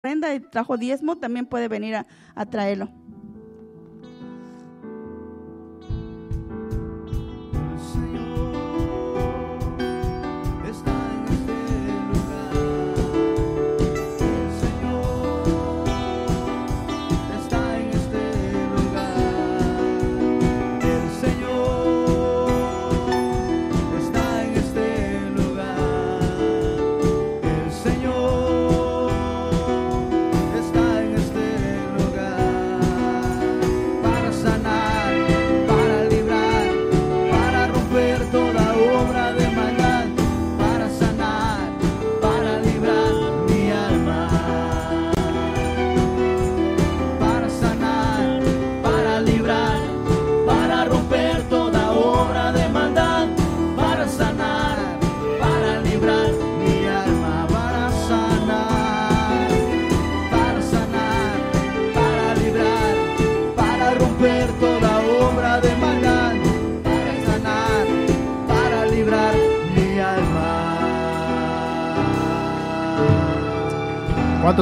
ofrenda y trajo diezmo, también puede venir a traerlo.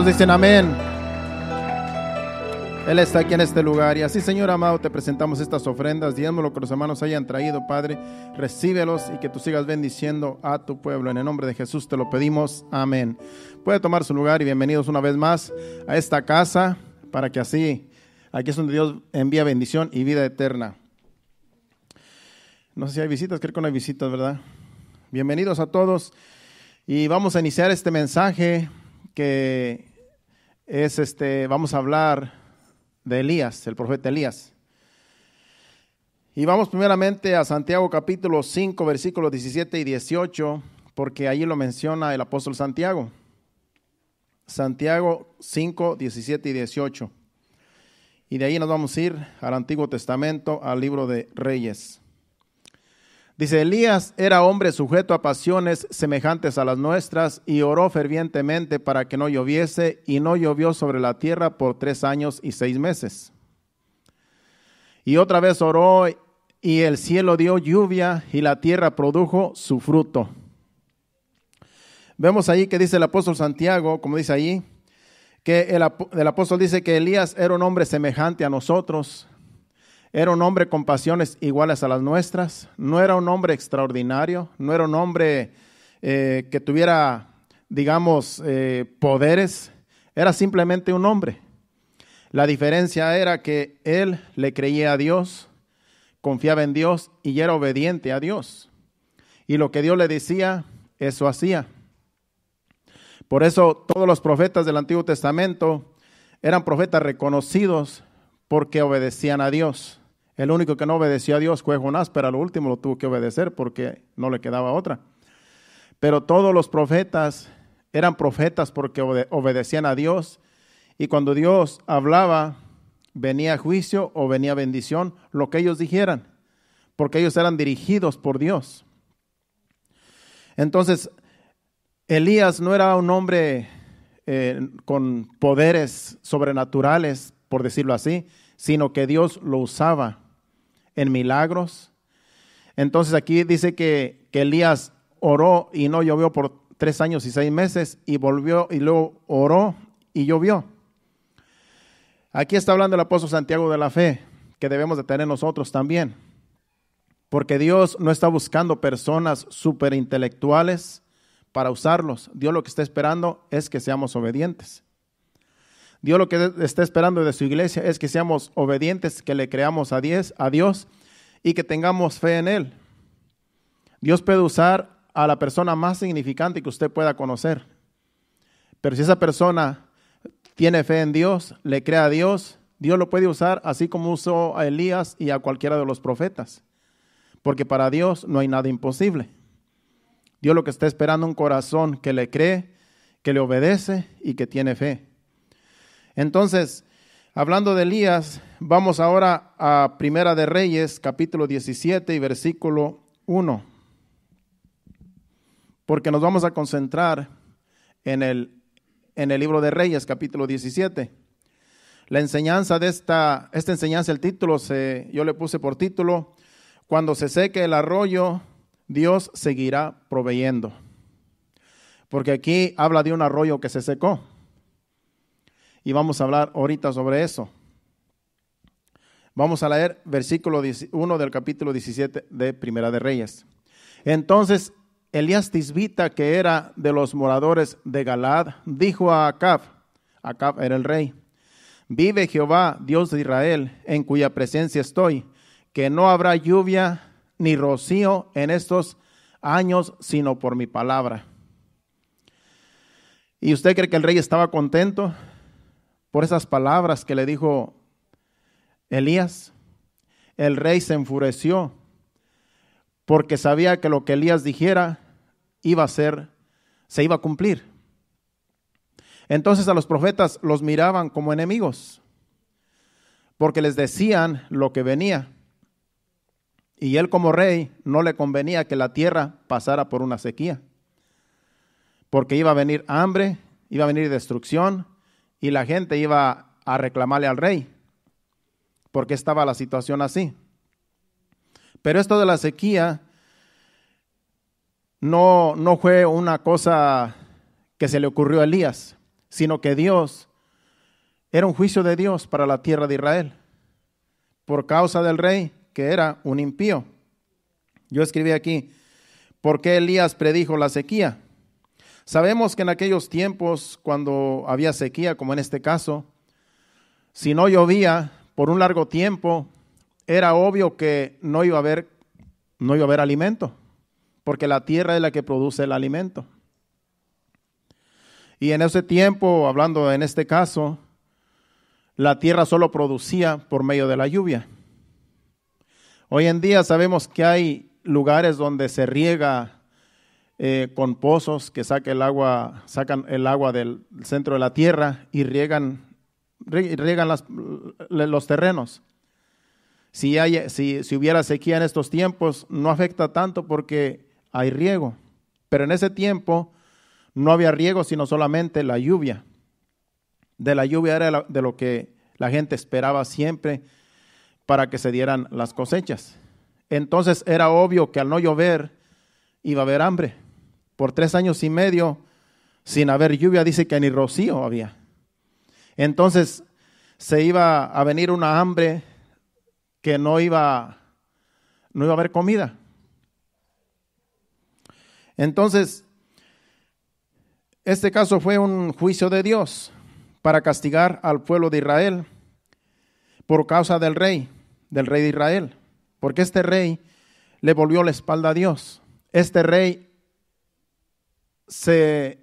dicen amén? Él está aquí en este lugar. Y así, Señor amado, te presentamos estas ofrendas. diémoslo que los hermanos hayan traído, Padre. Recíbelos y que tú sigas bendiciendo a tu pueblo. En el nombre de Jesús te lo pedimos. Amén. Puede tomar su lugar y bienvenidos una vez más a esta casa para que así, aquí es donde Dios envía bendición y vida eterna. No sé si hay visitas, creo que no hay visitas, ¿verdad? Bienvenidos a todos. Y vamos a iniciar este mensaje que es este, vamos a hablar de Elías, el profeta Elías. Y vamos primeramente a Santiago capítulo 5, versículos 17 y 18, porque allí lo menciona el apóstol Santiago. Santiago 5, 17 y 18. Y de ahí nos vamos a ir al Antiguo Testamento, al libro de Reyes. Dice, Elías era hombre sujeto a pasiones semejantes a las nuestras y oró fervientemente para que no lloviese y no llovió sobre la tierra por tres años y seis meses. Y otra vez oró y el cielo dio lluvia y la tierra produjo su fruto. Vemos ahí que dice el apóstol Santiago, como dice ahí, que el, el apóstol dice que Elías era un hombre semejante a nosotros, era un hombre con pasiones iguales a las nuestras, no era un hombre extraordinario, no era un hombre eh, que tuviera, digamos, eh, poderes, era simplemente un hombre. La diferencia era que él le creía a Dios, confiaba en Dios y era obediente a Dios. Y lo que Dios le decía, eso hacía. Por eso todos los profetas del Antiguo Testamento eran profetas reconocidos porque obedecían a Dios. El único que no obedeció a Dios fue Jonás, pero al último lo tuvo que obedecer porque no le quedaba otra. Pero todos los profetas eran profetas porque obedecían a Dios y cuando Dios hablaba, venía juicio o venía bendición, lo que ellos dijeran, porque ellos eran dirigidos por Dios. Entonces, Elías no era un hombre eh, con poderes sobrenaturales, por decirlo así, sino que Dios lo usaba en milagros. Entonces aquí dice que, Elías oró y no llovió por tres años y seis meses y volvió y luego oró y llovió. Aquí está hablando el apóstol Santiago de la fe que debemos de tener nosotros también. Porque Dios no está buscando personas superintelectuales para usarlos. Dios lo que está esperando es que seamos obedientes. Dios lo que está esperando de su iglesia es que seamos obedientes, que le creamos a, a Dios y que tengamos fe en Él. Dios puede usar a la persona más significante que usted pueda conocer. Pero si esa persona tiene fe en Dios, le cree a Dios, Dios lo puede usar así como usó a Elías y a cualquiera de los profetas. Porque para Dios no hay nada imposible. Dios lo que está esperando es un corazón que le cree, que le obedece y que tiene fe. Entonces, hablando de Elías, vamos ahora a Primera de Reyes, capítulo 17 y versículo 1, porque nos vamos a concentrar en el, en el libro de Reyes, capítulo 17. La enseñanza de esta, esta enseñanza, el título, se, yo le puse por título, cuando se seque el arroyo, Dios seguirá proveyendo. Porque aquí habla de un arroyo que se secó y vamos a hablar ahorita sobre eso. Vamos a leer versículo 1 del capítulo 17 de Primera de Reyes. Entonces Elías Tisbita, que era de los moradores de Galad, dijo a Acab, Acab era el rey, vive Jehová, Dios de Israel, en cuya presencia estoy, que no habrá lluvia ni rocío en estos años, sino por mi palabra. ¿Y usted cree que el rey estaba contento? por esas palabras que le dijo Elías. El rey se enfureció porque sabía que lo que Elías dijera iba a ser, se iba a cumplir. Entonces a los profetas los miraban como enemigos, porque les decían lo que venía. Y él como rey no le convenía que la tierra pasara por una sequía, porque iba a venir hambre, iba a venir destrucción, y la gente iba a reclamarle al rey, porque estaba la situación así. Pero esto de la sequía no, no fue una cosa que se le ocurrió a Elías, sino que Dios era un juicio de Dios para la tierra de Israel, por causa del rey que era un impío. Yo escribí aquí, ¿por qué Elías predijo la sequía? Sabemos que en aquellos tiempos, cuando había sequía, como en este caso, si no llovía por un largo tiempo, era obvio que no iba a haber, no iba a haber alimento, porque la tierra es la que produce el alimento. Y en ese tiempo, hablando en este caso, la tierra solo producía por medio de la lluvia. Hoy en día sabemos que hay lugares donde se riega eh, con pozos que el agua, sacan el agua del centro de la tierra y riegan, los terrenos. Si, hay, si hubiera sequía en estos tiempos, no afecta tanto porque hay riego. Pero en ese tiempo no había riego, sino solamente la lluvia. De la lluvia era de lo que la gente esperaba siempre para que se dieran las cosechas. Entonces era obvio que al no llover iba a haber hambre por tres años y medio sin haber lluvia, dice que ni rocío había. Entonces se iba a venir una hambre que no iba, no iba a haber comida. Entonces, este caso fue un juicio de Dios para castigar al pueblo de Israel por causa del rey, del rey de Israel, porque este rey le volvió la espalda a Dios. Este rey se,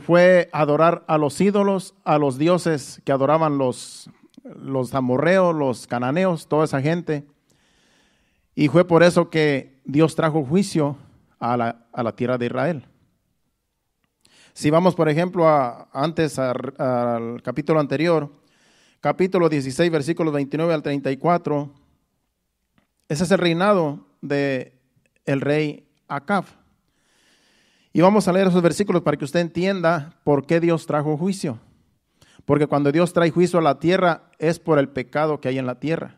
fue a adorar a los ídolos, a los dioses que adoraban los, los amorreos, los cananeos, toda esa gente. Y fue por eso que Dios trajo juicio a la, tierra de Israel. Si vamos, por ejemplo, a, antes al capítulo anterior, capítulo 16, versículos 29 al 34, ese es el reinado de el rey Acab. Y vamos a leer esos versículos para que usted entienda por qué Dios trajo juicio. Porque cuando Dios trae juicio a la tierra es por el pecado que hay en la tierra.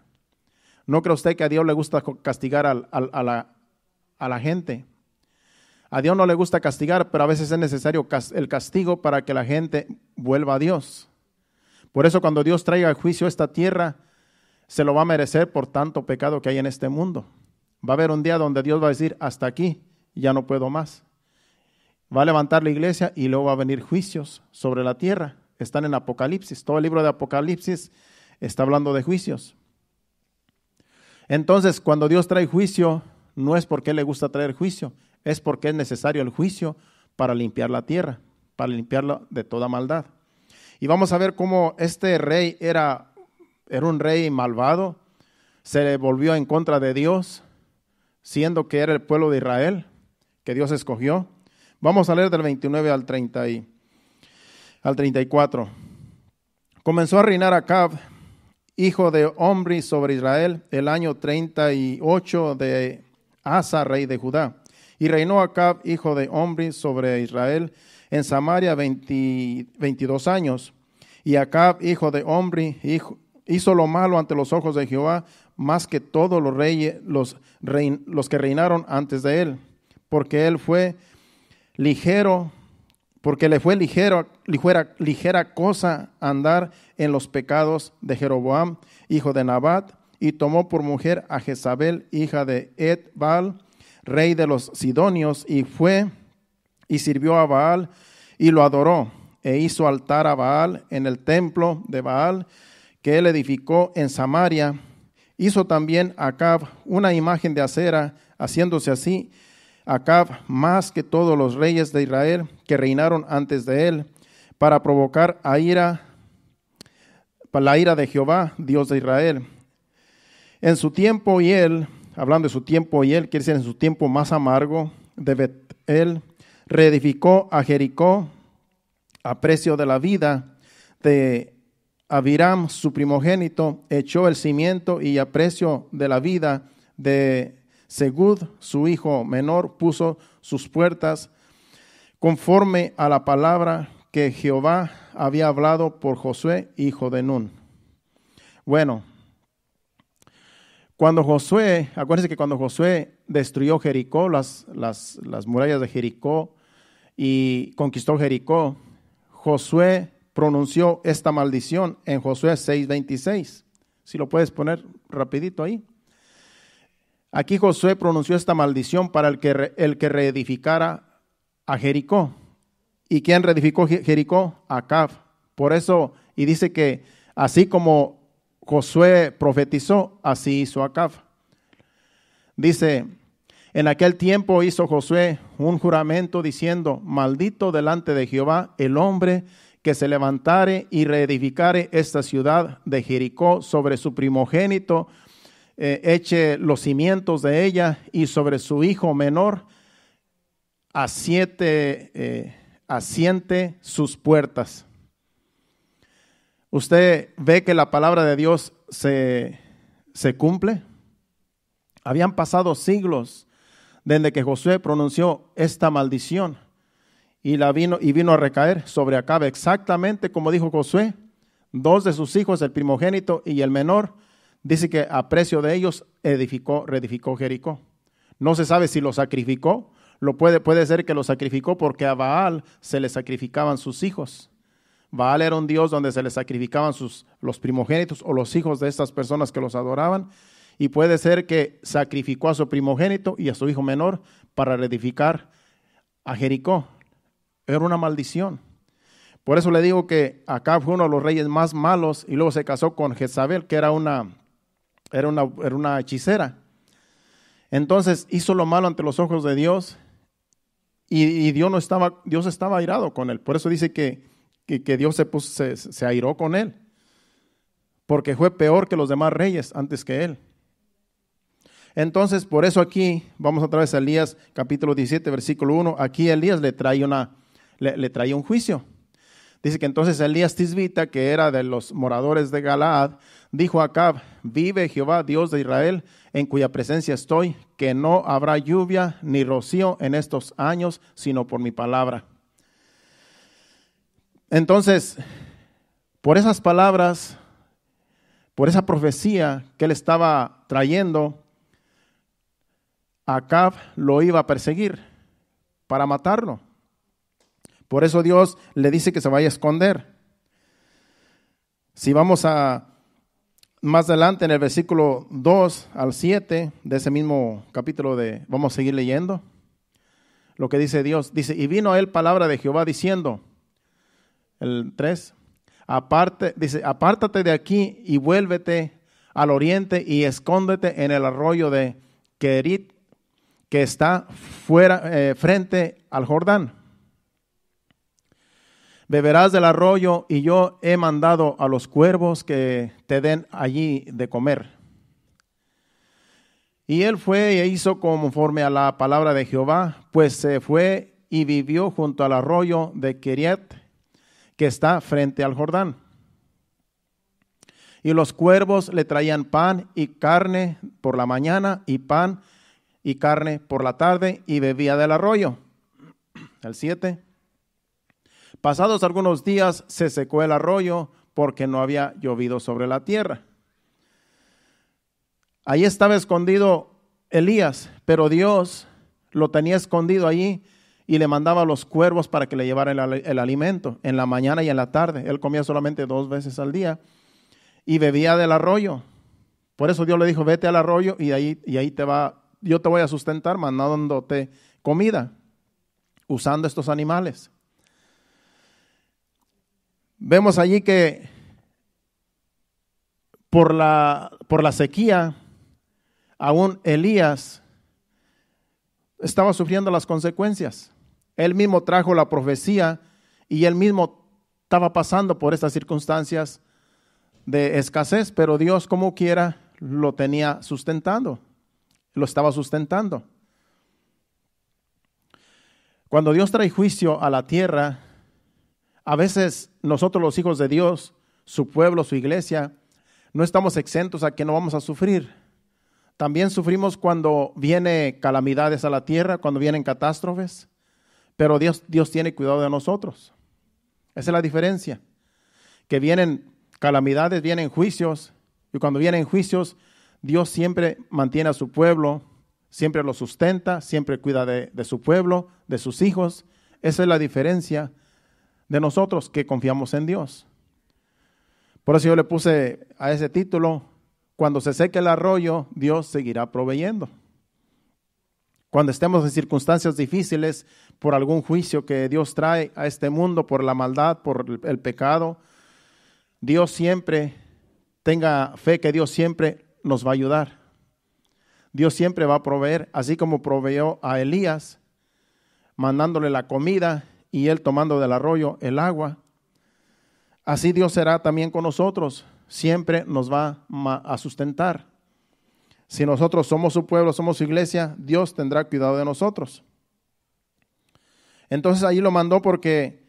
¿No cree usted que a Dios le gusta castigar a, la, a la, gente? A Dios no le gusta castigar, pero a veces es necesario el castigo para que la gente vuelva a Dios. Por eso cuando Dios traiga juicio a esta tierra, se lo va a merecer por tanto pecado que hay en este mundo. Va a haber un día donde Dios va a decir, hasta aquí, ya no puedo más va a levantar la iglesia y luego va a venir juicios sobre la tierra. Están en Apocalipsis. Todo el libro de Apocalipsis está hablando de juicios. Entonces, cuando Dios trae juicio, no es porque le gusta traer juicio, es porque es necesario el juicio para limpiar la tierra, para limpiarla de toda maldad. Y vamos a ver cómo este rey era, era un rey malvado, se le volvió en contra de Dios, siendo que era el pueblo de Israel que Dios escogió Vamos a leer del 29 al, 30 al 34. Comenzó a reinar Acab, hijo de Omri, sobre Israel el año 38 de Asa, rey de Judá. Y reinó Acab, hijo de Omri, sobre Israel en Samaria 22 años. Y Acab, hijo de Omri, hizo lo malo ante los ojos de Jehová, más que todos los reyes, los que reinaron antes de él, porque él fue ligero, porque le fue ligero, ligera, ligera cosa andar en los pecados de Jeroboam, hijo de Nabat, y tomó por mujer a Jezabel, hija de Edbal, rey de los Sidonios, y fue y sirvió a Baal y lo adoró, e hizo altar a Baal en el templo de Baal que él edificó en Samaria. Hizo también Acab una imagen de acera, haciéndose así Acab más que todos los reyes de Israel que reinaron antes de él, para provocar a ira, para la ira de Jehová, Dios de Israel. En su tiempo y él, hablando de su tiempo y él, quiere decir en su tiempo más amargo de Betel, reedificó a Jericó a precio de la vida de Abiram, su primogénito, echó el cimiento y a precio de la vida de Segud, su hijo menor, puso sus puertas conforme a la palabra que Jehová había hablado por Josué, hijo de Nun. Bueno, cuando Josué, acuérdense que cuando Josué destruyó Jericó, las, las, las murallas de Jericó y conquistó Jericó, Josué pronunció esta maldición en Josué 6:26. Si lo puedes poner rapidito ahí. Aquí Josué pronunció esta maldición para el que, el que reedificara a Jericó. ¿Y quién reedificó Jericó? Acab. Por eso, y dice que así como Josué profetizó, así hizo Acab. Dice, en aquel tiempo hizo Josué un juramento diciendo, maldito delante de Jehová el hombre que se levantare y reedificare esta ciudad de Jericó sobre su primogénito eh, eche los cimientos de ella y sobre su hijo menor asiente, eh, asiente sus puertas. ¿Usted ve que la palabra de Dios se, cumple? Habían pasado siglos desde que Josué pronunció esta maldición y, la vino, y vino a recaer sobre Acabe, exactamente como dijo Josué, dos de sus hijos, el primogénito y el menor, dice que a precio de ellos edificó, reedificó Jericó. No se sabe si lo sacrificó, lo puede, puede ser que lo sacrificó porque a Baal se le sacrificaban sus hijos. Baal era un dios donde se le sacrificaban sus, los primogénitos o los hijos de estas personas que los adoraban. Y puede ser que sacrificó a su primogénito y a su hijo menor para reedificar a Jericó. Era una maldición. Por eso le digo que Acab fue uno de los reyes más malos y luego se casó con Jezabel, que era una era una, era una hechicera. Entonces hizo lo malo ante los ojos de Dios y, Dios, no estaba, Dios estaba airado con él. Por eso dice que, Dios se, airó con él, porque fue peor que los demás reyes antes que él. Entonces, por eso aquí, vamos otra vez a Elías capítulo 17, versículo 1, aquí Elías le trae, una, le, le trae un juicio. Dice que entonces Elías Tisbita, que era de los moradores de Galaad, dijo a Acab, vive Jehová, Dios de Israel, en cuya presencia estoy, que no habrá lluvia ni rocío en estos años, sino por mi palabra. Entonces, por esas palabras, por esa profecía que él estaba trayendo, Acab lo iba a perseguir para matarlo. Por eso Dios le dice que se vaya a esconder. Si vamos a más adelante en el versículo 2 al 7 de ese mismo capítulo de vamos a seguir leyendo lo que dice Dios, dice, "Y vino a él palabra de Jehová diciendo, el 3, aparte, dice, apártate de aquí y vuélvete al oriente y escóndete en el arroyo de Kerit que está fuera eh, frente al Jordán." beberás del arroyo y yo he mandado a los cuervos que te den allí de comer. Y él fue e hizo conforme a la palabra de Jehová, pues se fue y vivió junto al arroyo de Kiriat, que está frente al Jordán. Y los cuervos le traían pan y carne por la mañana y pan y carne por la tarde y bebía del arroyo. El 7. Pasados algunos días se secó el arroyo porque no había llovido sobre la tierra. Ahí estaba escondido Elías, pero Dios lo tenía escondido allí y le mandaba a los cuervos para que le llevaran el, el, alimento en la mañana y en la tarde. Él comía solamente dos veces al día y bebía del arroyo. Por eso Dios le dijo, vete al arroyo y ahí, y ahí te va, yo te voy a sustentar mandándote comida, usando estos animales. Vemos allí que por la, por la sequía, aún Elías estaba sufriendo las consecuencias. Él mismo trajo la profecía y él mismo estaba pasando por estas circunstancias de escasez, pero Dios como quiera lo tenía sustentando, lo estaba sustentando. Cuando Dios trae juicio a la tierra, a veces nosotros los hijos de Dios, su pueblo, su iglesia, no estamos exentos a que no vamos a sufrir. También sufrimos cuando vienen calamidades a la tierra, cuando vienen catástrofes, pero Dios, Dios tiene cuidado de nosotros. Esa es la diferencia. Que vienen calamidades, vienen juicios, y cuando vienen juicios, Dios siempre mantiene a su pueblo, siempre lo sustenta, siempre cuida de, de su pueblo, de sus hijos. Esa es la diferencia de nosotros que confiamos en Dios. Por eso yo le puse a ese título, cuando se seque el arroyo, Dios seguirá proveyendo. Cuando estemos en circunstancias difíciles por algún juicio que Dios trae a este mundo, por la maldad, por el pecado, Dios siempre, tenga fe que Dios siempre nos va a ayudar. Dios siempre va a proveer, así como proveyó a Elías, mandándole la comida y él tomando del arroyo el agua. Así Dios será también con nosotros, siempre nos va a sustentar. Si nosotros somos su pueblo, somos su iglesia, Dios tendrá cuidado de nosotros. Entonces ahí lo mandó porque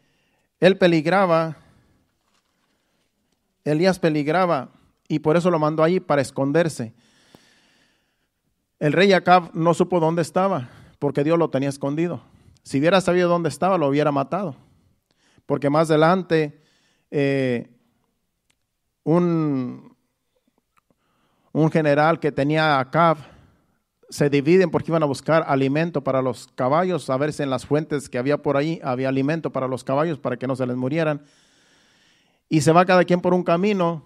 él peligraba, Elías peligraba y por eso lo mandó ahí para esconderse. El rey Acab no supo dónde estaba porque Dios lo tenía escondido. Si hubiera sabido dónde estaba, lo hubiera matado. Porque más adelante, eh, un, un general que tenía a Acab se dividen porque iban a buscar alimento para los caballos, a ver si en las fuentes que había por ahí había alimento para los caballos para que no se les murieran. Y se va cada quien por un camino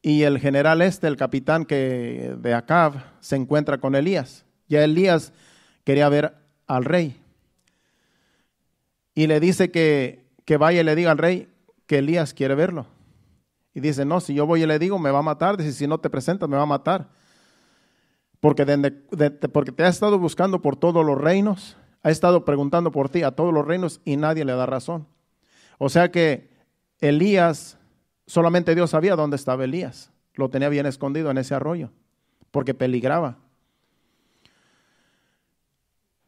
y el general este, el capitán que de Acab, se encuentra con Elías. Ya Elías quería ver al rey y le dice que, vaya y le diga al rey que Elías quiere verlo. Y dice, no, si yo voy y le digo, me va a matar. Dice, si no te presentas, me va a matar. Porque, porque te ha estado buscando por todos los reinos, ha estado preguntando por ti a todos los reinos y nadie le da razón. O sea que Elías, solamente Dios sabía dónde estaba Elías. Lo tenía bien escondido en ese arroyo, porque peligraba.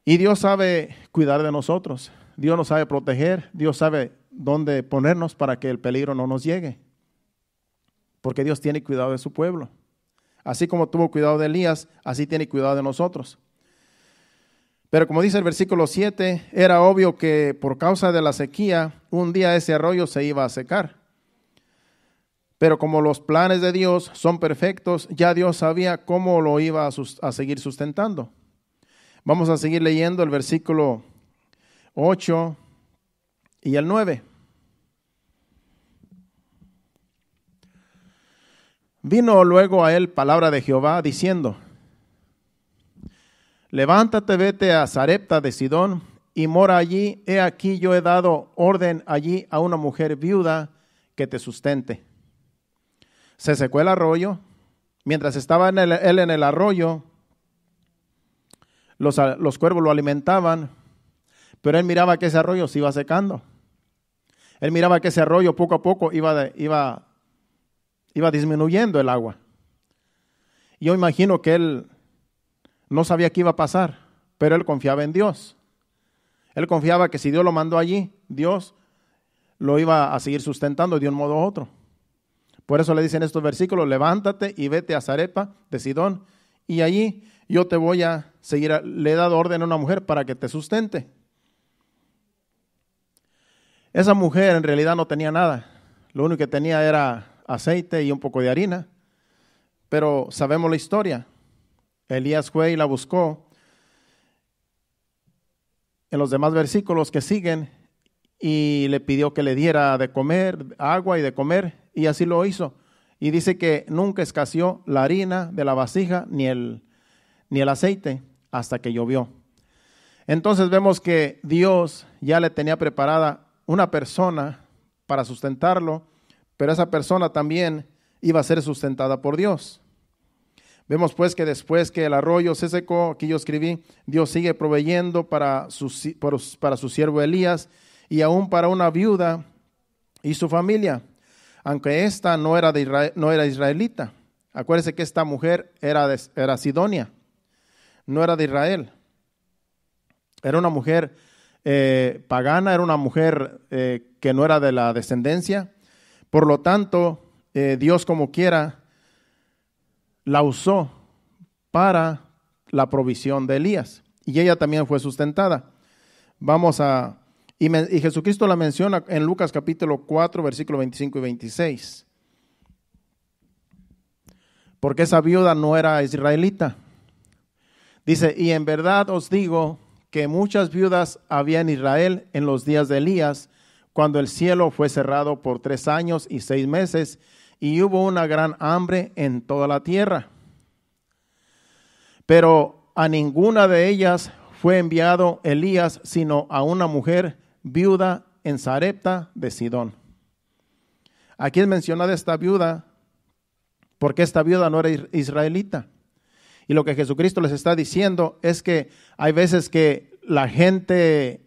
Y Dios sabe cuidar de nosotros. Dios nos sabe proteger, Dios sabe dónde ponernos para que el peligro no nos llegue. Porque Dios tiene cuidado de su pueblo. Así como tuvo cuidado de Elías, así tiene cuidado de nosotros. Pero como dice el versículo 7, era obvio que por causa de la sequía, un día ese arroyo se iba a secar. Pero como los planes de Dios son perfectos, ya Dios sabía cómo lo iba a, a seguir sustentando. Vamos a seguir leyendo el versículo 8 y el 9. Vino luego a él palabra de Jehová diciendo, levántate, vete a Zarepta de Sidón y mora allí, he aquí yo he dado orden allí a una mujer viuda que te sustente. Se secó el arroyo, mientras estaba en él en el arroyo, los, los cuervos lo alimentaban, pero él miraba que ese arroyo se iba secando. Él miraba que ese arroyo poco a poco iba, iba, iba disminuyendo el agua. Yo imagino que él no sabía qué iba a pasar, pero él confiaba en Dios. Él confiaba que si Dios lo mandó allí, Dios lo iba a seguir sustentando de un modo u otro. Por eso le dicen estos versículos, levántate y vete a Zarepa de Sidón, y allí yo te voy a seguir, le he dado orden a una mujer para que te sustente. Esa mujer en realidad no tenía nada. Lo único que tenía era aceite y un poco de harina. Pero sabemos la historia. Elías fue y la buscó. En los demás versículos que siguen, y le pidió que le diera de comer, agua y de comer, y así lo hizo. Y dice que nunca escaseó la harina de la vasija ni el, ni el aceite hasta que llovió. Entonces vemos que Dios ya le tenía preparada una persona para sustentarlo, pero esa persona también iba a ser sustentada por Dios. Vemos pues que después que el arroyo se secó, aquí yo escribí, Dios sigue proveyendo para su, para su siervo Elías y aún para una viuda y su familia, aunque esta no era, de no era israelita. Acuérdese que esta mujer era, era sidonia, no era de Israel. Era una mujer eh, pagana, era una mujer eh, que no era de la descendencia. Por lo tanto, eh, Dios como quiera la usó para la provisión de Elías. Y ella también fue sustentada. Vamos a... Y, Jesucristo la menciona en Lucas capítulo 4, versículo 25 y 26. Porque esa viuda no era israelita. Dice, y en verdad os digo muchas viudas había en Israel en los días de Elías, cuando el cielo fue cerrado por tres años y seis meses, y hubo una gran hambre en toda la tierra. Pero a ninguna de ellas fue enviado Elías, sino a una mujer viuda en Sarepta de Sidón. Aquí es mencionada esta viuda, porque esta viuda no era israelita. Y lo que Jesucristo les está diciendo es que hay veces que la gente,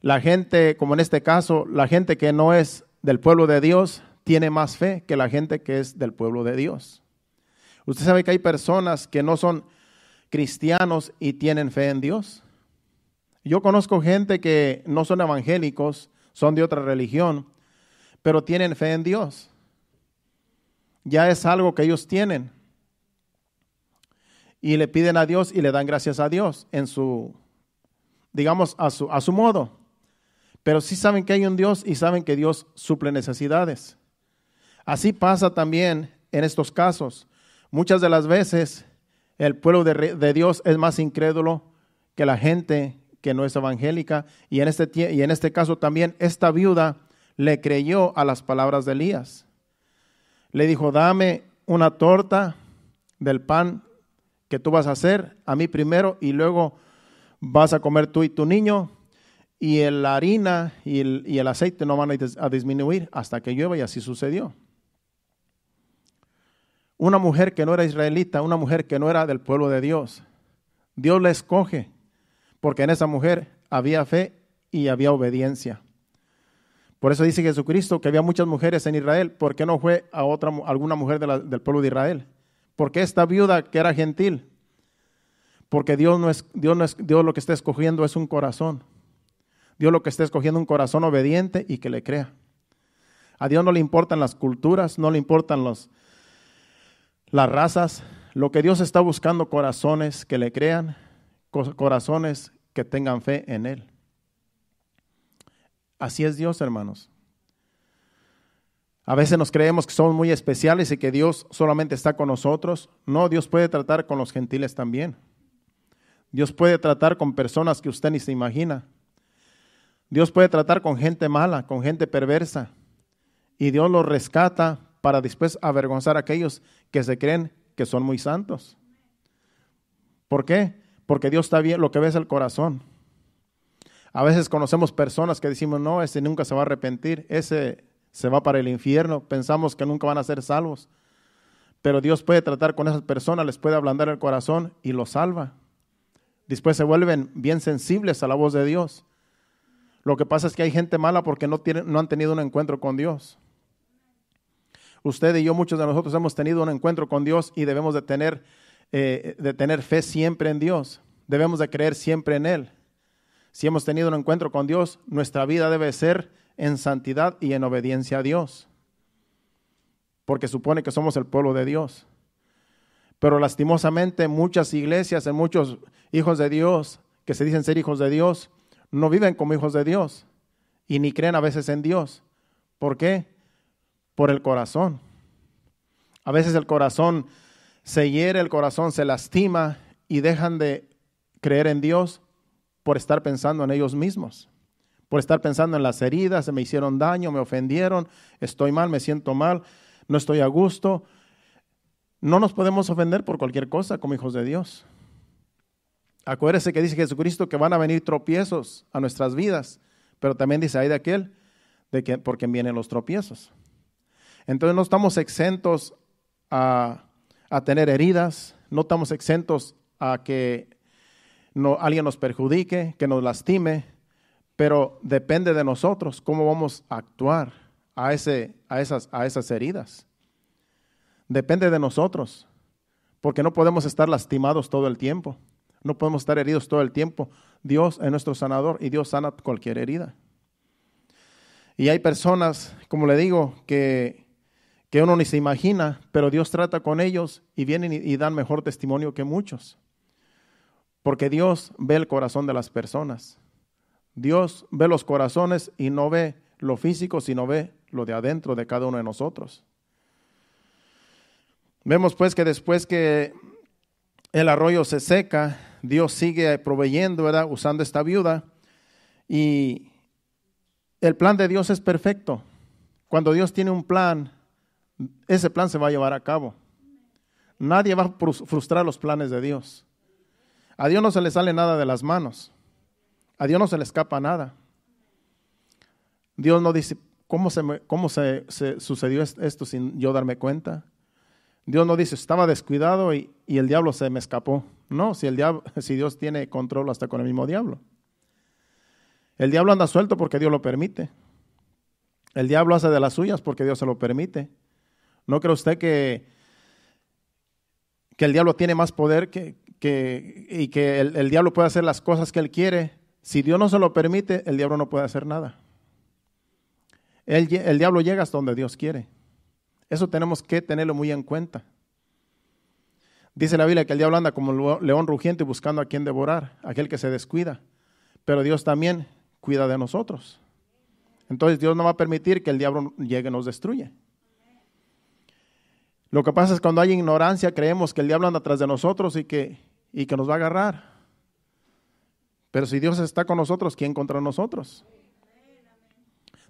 la gente, como en este caso, la gente que no es del pueblo de Dios, tiene más fe que la gente que es del pueblo de Dios. Usted sabe que hay personas que no son cristianos y tienen fe en Dios. Yo conozco gente que no son evangélicos, son de otra religión, pero tienen fe en Dios. Ya es algo que ellos tienen y le piden a Dios y le dan gracias a Dios en su, digamos, a su, modo. Pero sí saben que hay un Dios y saben que Dios suple necesidades. Así pasa también en estos casos. Muchas de las veces el pueblo de, Dios es más incrédulo que la gente que no es evangélica. Y en, este, y en este caso también esta viuda le creyó a las palabras de Elías. Le dijo, dame una torta del pan tú vas a hacer, a mí primero, y luego vas a comer tú y tu niño, y la harina y el, aceite no van a disminuir hasta que llueva, y así sucedió. Una mujer que no era israelita, una mujer que no era del pueblo de Dios, Dios la escoge, porque en esa mujer había fe y había obediencia. Por eso dice Jesucristo que había muchas mujeres en Israel. porque no fue a otra, alguna mujer del pueblo de Israel? qué esta viuda que era gentil, porque Dios, no es, Dios, no es, lo que está escogiendo es un corazón. Dios lo que está escogiendo es un corazón obediente y que le crea. A Dios no le importan las culturas, no le importan los, las razas. Lo que Dios está buscando corazones que le crean, corazones que tengan fe en Él. Así es Dios, hermanos. A veces nos creemos que somos muy especiales y que Dios solamente está con nosotros. No, Dios puede tratar con los gentiles también. Dios puede tratar con personas que usted ni se imagina. Dios puede tratar con gente mala, con gente perversa. Y Dios los rescata para después avergonzar a aquellos que se creen que son muy santos. ¿Por qué? Porque Dios está bien, lo que ve es el corazón. A veces conocemos personas que decimos, no, ese nunca se va a arrepentir, ese se va para el infierno, pensamos que nunca van a ser salvos. Pero Dios puede tratar con esas personas, les puede ablandar el corazón y los salva. Después se vuelven bien sensibles a la voz de Dios. Lo que pasa es que hay gente mala porque no, no han tenido un encuentro con Dios. Usted y yo, muchos de nosotros hemos tenido un encuentro con Dios y debemos de tener, eh, de tener fe siempre en Dios. Debemos de creer siempre en Él. Si hemos tenido un encuentro con Dios, nuestra vida debe ser en santidad y en obediencia a Dios, porque supone que somos el pueblo de Dios. Pero lastimosamente muchas iglesias, y muchos hijos de Dios, que se dicen ser hijos de Dios, no viven como hijos de Dios y ni creen a veces en Dios. ¿Por qué? Por el corazón. A veces el corazón se hiere, el corazón se lastima y dejan de creer en Dios por estar pensando en ellos mismos por estar pensando en las heridas, se me hicieron daño, me ofendieron, estoy mal, me siento mal, no estoy a gusto. No nos podemos ofender por cualquier cosa como hijos de Dios. Acuérdese que dice Jesucristo que van a venir tropiezos a nuestras vidas, pero también dice ahí de aquel de que por quien vienen los tropiezos. Entonces no estamos exentos a, tener heridas, no estamos exentos a que alguien nos perjudique, que nos lastime, pero depende de nosotros cómo vamos a actuar a, ese, a, esas, a esas heridas. Depende de nosotros, porque no podemos estar lastimados todo el tiempo, no podemos estar heridos todo el tiempo. Dios es nuestro sanador y Dios sana cualquier herida. Y hay personas, como le digo, que, que uno ni se imagina, pero Dios trata con ellos y vienen y, y dan mejor testimonio que muchos. Porque Dios ve el corazón de las personas. Dios ve los corazones y no ve lo físico, sino ve lo de adentro de cada uno de nosotros. Vemos pues que después que el arroyo se seca, Dios sigue proveyendo, Usando esta viuda. Y el plan de Dios es perfecto. Cuando Dios tiene un plan, ese plan se va a llevar a cabo. Nadie va a frustrar los planes de Dios. A Dios no se le sale nada de las manos. A Dios no se le escapa nada. Dios no dice, ¿cómo se, cómo se, sucedió esto sin yo darme cuenta? Dios no dice, estaba descuidado y, el diablo se me escapó. No, si, el diablo, si Dios tiene control hasta con el mismo diablo. El diablo anda suelto porque Dios lo permite. El diablo hace de las suyas porque Dios se lo permite. ¿No cree usted que, que el diablo tiene más poder que, que y que el, el, diablo puede hacer las cosas que él quiere si Dios no se lo permite, el diablo no puede hacer nada. El, diablo llega hasta donde Dios quiere. Eso tenemos que tenerlo muy en cuenta. Dice la Biblia que el diablo anda como león rugiente buscando a quien devorar, aquel que se descuida. Pero Dios también cuida de nosotros. Entonces Dios no va a permitir que el diablo llegue y nos destruya. Lo que pasa es cuando hay ignorancia creemos que el diablo anda atrás de nosotros y que, y que nos va a agarrar. Pero si Dios está con nosotros, ¿quién contra nosotros?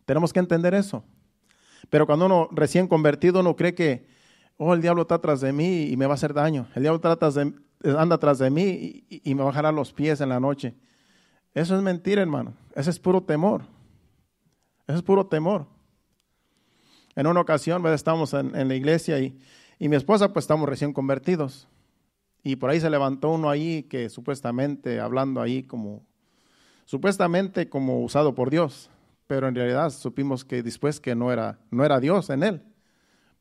Tenemos que entender eso. Pero cuando uno recién convertido, no cree que, oh, el diablo está atrás de mí y me va a hacer daño. El diablo de, anda atrás de mí y, me bajará los pies en la noche. Eso es mentira, hermano. Ese es puro temor. Eso es puro temor. En una ocasión, pues, estábamos en, en la iglesia y mi esposa, pues estamos recién convertidos. Y por ahí se levantó uno ahí que supuestamente, hablando ahí como, supuestamente como usado por Dios, pero en realidad supimos que después que no era, no era Dios en él,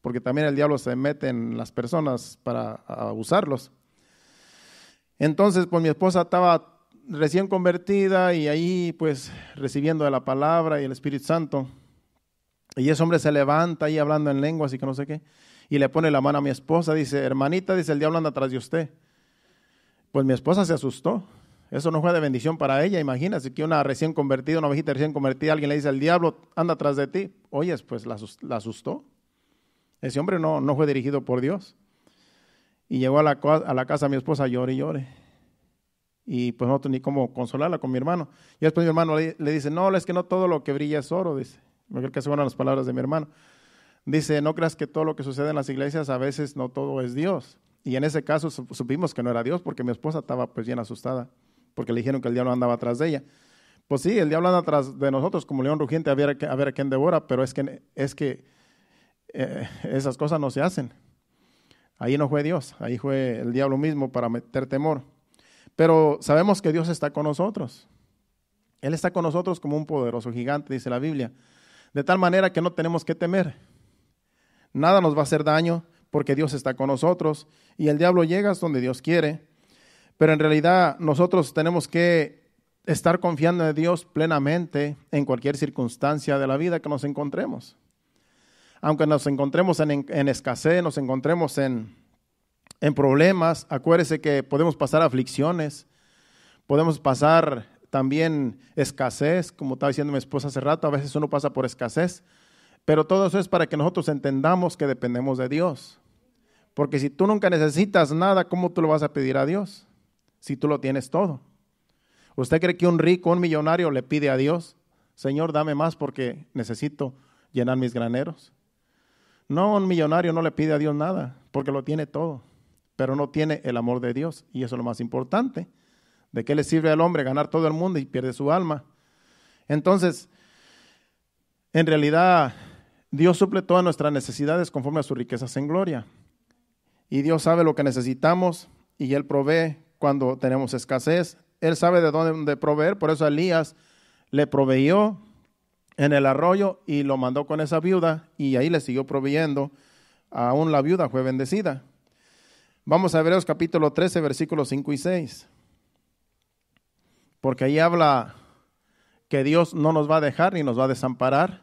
porque también el diablo se mete en las personas para abusarlos. Entonces, pues mi esposa estaba recién convertida y ahí pues recibiendo de la palabra y el Espíritu Santo. Y ese hombre se levanta ahí hablando en lenguas y que no sé qué y le pone la mano a mi esposa, dice, hermanita, dice, el diablo anda atrás de usted. Pues mi esposa se asustó. Eso no fue de bendición para ella. imagínese que una recién convertida, una viejita recién convertida, alguien le dice, el diablo anda atrás de ti. Oye, pues la asustó. Ese hombre no, no fue dirigido por Dios. Y llegó a la, a la casa mi esposa, llore y llore. Y pues no tenía ni cómo consolarla con mi hermano. Y después mi hermano le, dice, no, es que no todo lo que brilla es oro, dice. Me creo que se las palabras de mi hermano. Dice, no creas que todo lo que sucede en las iglesias a veces no todo es Dios. Y en ese caso supimos que no era Dios porque mi esposa estaba pues bien asustada, porque le dijeron que el diablo andaba atrás de ella. Pues sí, el diablo anda atrás de nosotros como león rugiente a ver a, ver quién devora, pero es que, es que eh, esas cosas no se hacen. Ahí no fue Dios, ahí fue el diablo mismo para meter temor. Pero sabemos que Dios está con nosotros. Él está con nosotros como un poderoso gigante, dice la Biblia. De tal manera que no tenemos que temer nada nos va a hacer daño porque Dios está con nosotros y el diablo llega donde Dios quiere. Pero en realidad nosotros tenemos que estar confiando en Dios plenamente en cualquier circunstancia de la vida que nos encontremos. Aunque nos encontremos en, escasez, nos encontremos en, en problemas, acuérdese que podemos pasar aflicciones, podemos pasar también escasez, como estaba diciendo mi esposa hace rato, a veces uno pasa por escasez, pero todo eso es para que nosotros entendamos que dependemos de Dios. Porque si tú nunca necesitas nada, ¿cómo tú lo vas a pedir a Dios? Si tú lo tienes todo. ¿Usted cree que un rico, un millonario le pide a Dios, Señor, dame más porque necesito llenar mis graneros? No, un millonario no le pide a Dios nada porque lo tiene todo, pero no tiene el amor de Dios. Y eso es lo más importante. ¿De qué le sirve al hombre ganar todo el mundo y pierde su alma? Entonces, en realidad Dios suple todas nuestras necesidades conforme a sus riquezas en gloria. Y Dios sabe lo que necesitamos y Él provee cuando tenemos escasez. Él sabe de dónde proveer, por eso Elías le proveyó en el arroyo y lo mandó con esa viuda y ahí le siguió proveyendo. Aún la viuda fue bendecida. Vamos a Hebreos capítulo 13, versículos 5 y 6. Porque ahí habla que Dios no nos va a dejar ni nos va a desamparar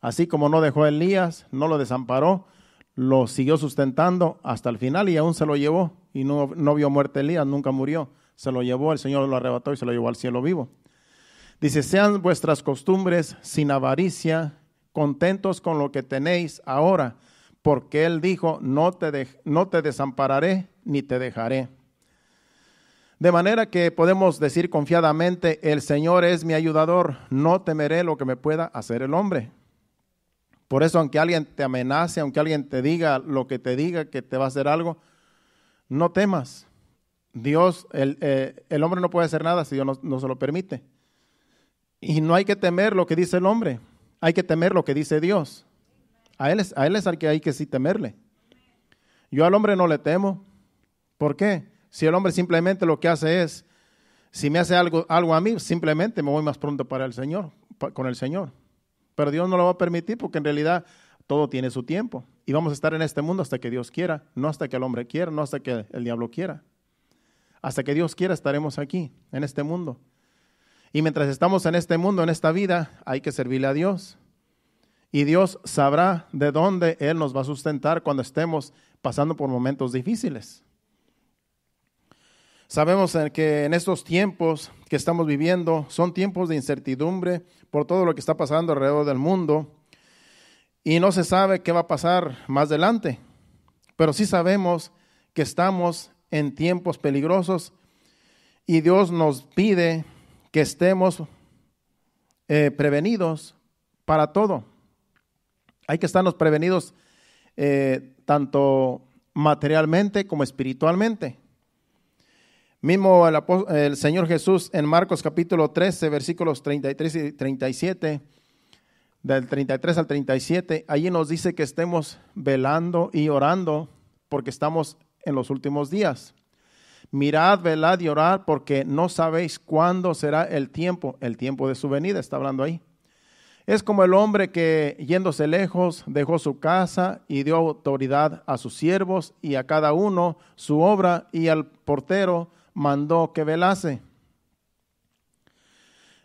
Así como no dejó a Elías, no lo desamparó, lo siguió sustentando hasta el final y aún se lo llevó. Y no, no vio muerte Elías, nunca murió. Se lo llevó, el Señor lo arrebató y se lo llevó al cielo vivo. Dice, sean vuestras costumbres sin avaricia, contentos con lo que tenéis ahora, porque Él dijo, no te, de, no te desampararé ni te dejaré. De manera que podemos decir confiadamente, el Señor es mi ayudador, no temeré lo que me pueda hacer el hombre. Por eso, aunque alguien te amenace, aunque alguien te diga lo que te diga, que te va a hacer algo, no temas. Dios, el, eh, hombre no puede hacer nada si Dios no, se lo permite. Y no hay que temer lo que dice el hombre, hay que temer lo que dice Dios. A él es, a él es al que hay que sí temerle. Yo al hombre no le temo. ¿Por qué? Si el hombre simplemente lo que hace es, si me hace algo, algo a mí, simplemente me voy más pronto para el Señor, con el Señor. Pero Dios no lo va a permitir porque en realidad todo tiene su tiempo. Y vamos a estar en este mundo hasta que Dios quiera, no hasta que el hombre quiera, no hasta que el diablo quiera. Hasta que Dios quiera estaremos aquí, en este mundo. Y mientras estamos en este mundo, en esta vida, hay que servirle a Dios. Y Dios sabrá de dónde Él nos va a sustentar cuando estemos pasando por momentos difíciles. Sabemos que en estos tiempos que estamos viviendo son tiempos de incertidumbre por todo lo que está pasando alrededor del mundo y no se sabe qué va a pasar más adelante, pero sí sabemos que estamos en tiempos peligrosos y Dios nos pide que estemos eh, prevenidos para todo. Hay que estarnos prevenidos eh, tanto materialmente como espiritualmente. Mismo el, Señor Jesús en Marcos capítulo 13, versículos 33 y 37, del 33 al 37, allí nos dice que estemos velando y orando porque estamos en los últimos días. Mirad, velad y orad porque no sabéis cuándo será el tiempo, el tiempo de su venida, está hablando ahí. Es como el hombre que yéndose lejos dejó su casa y dio autoridad a sus siervos y a cada uno su obra y al portero mandó que velase.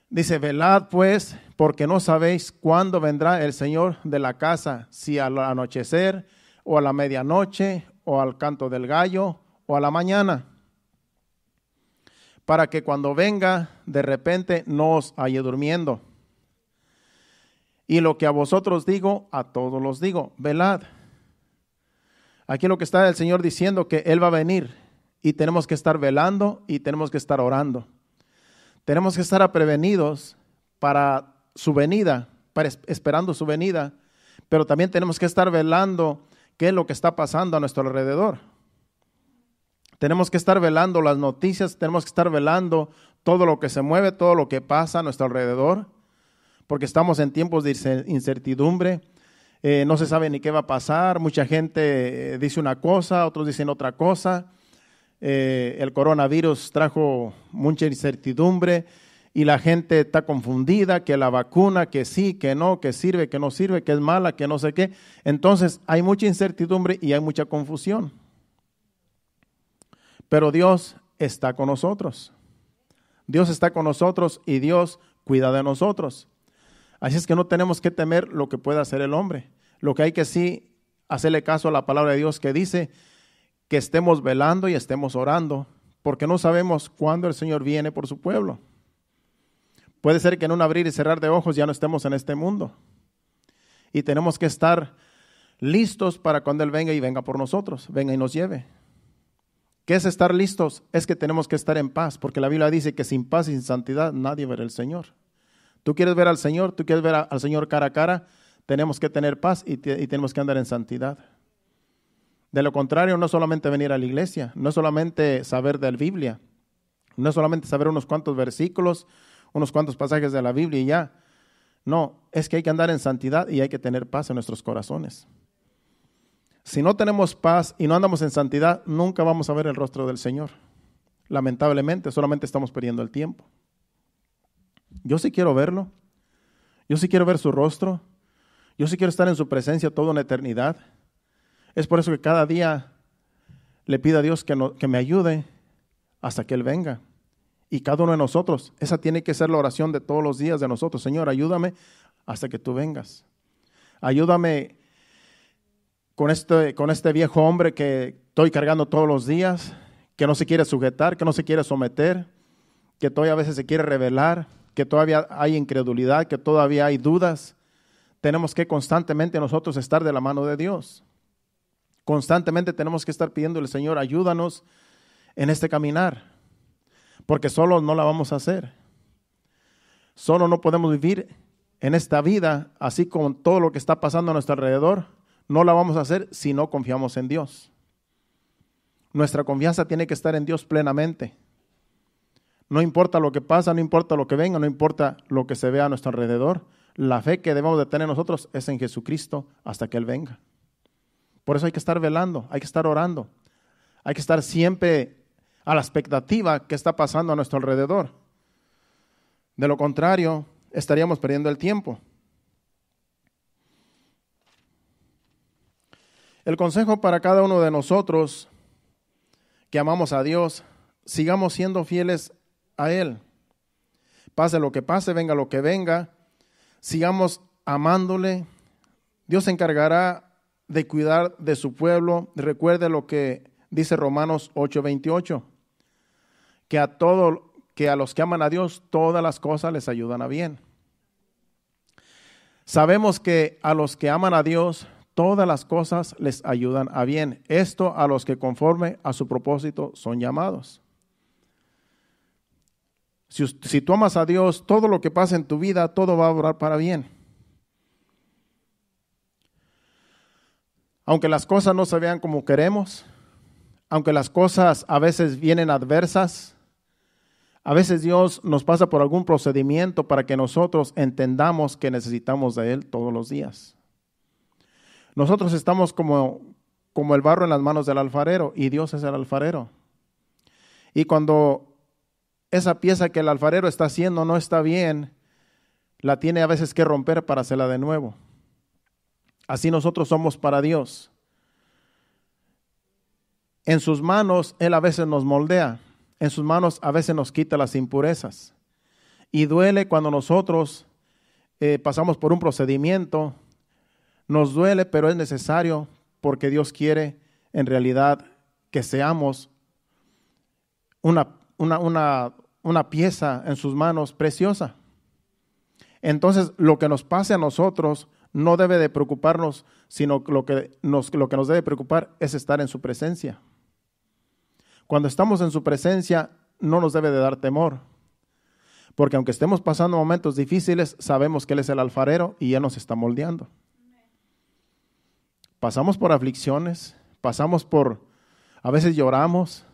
Dice, velad pues, porque no sabéis cuándo vendrá el Señor de la casa, si al anochecer, o a la medianoche, o al canto del gallo, o a la mañana, para que cuando venga, de repente no os halle durmiendo. Y lo que a vosotros digo, a todos los digo, velad. Aquí lo que está el Señor diciendo que Él va a venir, y tenemos que estar velando y tenemos que estar orando. Tenemos que estar prevenidos para su venida, esperando su venida, pero también tenemos que estar velando qué es lo que está pasando a nuestro alrededor. Tenemos que estar velando las noticias, tenemos que estar velando todo lo que se mueve, todo lo que pasa a nuestro alrededor, porque estamos en tiempos de incertidumbre, eh, no se sabe ni qué va a pasar, mucha gente eh, dice una cosa, otros dicen otra cosa, eh, el coronavirus trajo mucha incertidumbre y la gente está confundida, que la vacuna, que sí, que no, que sirve, que no sirve, que es mala, que no sé qué. Entonces hay mucha incertidumbre y hay mucha confusión. Pero Dios está con nosotros. Dios está con nosotros y Dios cuida de nosotros. Así es que no tenemos que temer lo que pueda hacer el hombre. Lo que hay que sí hacerle caso a la palabra de Dios que dice que estemos velando y estemos orando, porque no sabemos cuándo el Señor viene por su pueblo. Puede ser que en un abrir y cerrar de ojos ya no estemos en este mundo. Y tenemos que estar listos para cuando Él venga y venga por nosotros, venga y nos lleve. ¿Qué es estar listos? Es que tenemos que estar en paz, porque la Biblia dice que sin paz y sin santidad nadie verá al Señor. Tú quieres ver al Señor, tú quieres ver al Señor cara a cara, tenemos que tener paz y, y tenemos que andar en santidad. De lo contrario, no solamente venir a la iglesia, no solamente saber de la Biblia, no solamente saber unos cuantos versículos, unos cuantos pasajes de la Biblia y ya. No, es que hay que andar en santidad y hay que tener paz en nuestros corazones. Si no tenemos paz y no andamos en santidad, nunca vamos a ver el rostro del Señor. Lamentablemente, solamente estamos perdiendo el tiempo. Yo sí quiero verlo. Yo sí quiero ver su rostro. Yo sí quiero estar en su presencia toda una eternidad. Es por eso que cada día le pido a Dios que, me ayude hasta que Él venga. Y cada uno de nosotros, esa tiene que ser la oración de todos los días de nosotros. Señor, ayúdame hasta que tú vengas. Ayúdame con este, con este viejo hombre que estoy cargando todos los días, que no se quiere sujetar, que no se quiere someter, que todavía a veces se quiere revelar, que todavía hay incredulidad, que todavía hay dudas. Tenemos que constantemente nosotros estar de la mano de Dios. Constantemente tenemos que estar pidiéndole, Señor, ayúdanos en este caminar, porque solo no la vamos a hacer. Solo no podemos vivir en esta vida, así como todo lo que está pasando a nuestro alrededor, no la vamos a hacer si no confiamos en Dios. Nuestra confianza tiene que estar en Dios plenamente. No importa lo que pasa, no importa lo que venga, no importa lo que se vea a nuestro alrededor. La fe que debemos de tener nosotros es en Jesucristo hasta que Él venga. Por eso hay que estar velando, hay que estar orando, hay que estar siempre a la expectativa que está pasando a nuestro alrededor. De lo contrario, estaríamos perdiendo el tiempo. El consejo para cada uno de nosotros que amamos a Dios, sigamos siendo fieles a Él. Pase lo que pase, venga lo que venga, sigamos amándole. Dios se encargará de cuidar de su pueblo. Recuerde lo que dice Romanos 8:28, que a todo, que a los que aman a Dios todas las cosas les ayudan a bien. Sabemos que a los que aman a Dios todas las cosas les ayudan a bien. Esto a los que conforme a su propósito son llamados. Si, si tú amas a Dios, todo lo que pasa en tu vida, todo va a obrar para bien. aunque las cosas no se vean como queremos, aunque las cosas a veces vienen adversas, a veces Dios nos pasa por algún procedimiento para que nosotros entendamos que necesitamos de Él todos los días. Nosotros estamos como, como el barro en las manos del alfarero y Dios es el alfarero. Y cuando esa pieza que el alfarero está haciendo no está bien, la tiene a veces que romper para hacerla de nuevo. Así nosotros somos para Dios. En sus manos Él a veces nos moldea, en sus manos a veces nos quita las impurezas. Y duele cuando nosotros eh, pasamos por un procedimiento, nos duele, pero es necesario porque Dios quiere en realidad que seamos una, una, una pieza en sus manos preciosa. Entonces, lo que nos pase a nosotros no debe de preocuparnos, sino lo que nos, lo que nos debe preocupar es estar en su presencia. Cuando estamos en su presencia, no nos debe de dar temor. Porque aunque estemos pasando momentos difíciles, sabemos que Él es el alfarero y Él nos está moldeando. Pasamos por aflicciones, pasamos por, a veces lloramos,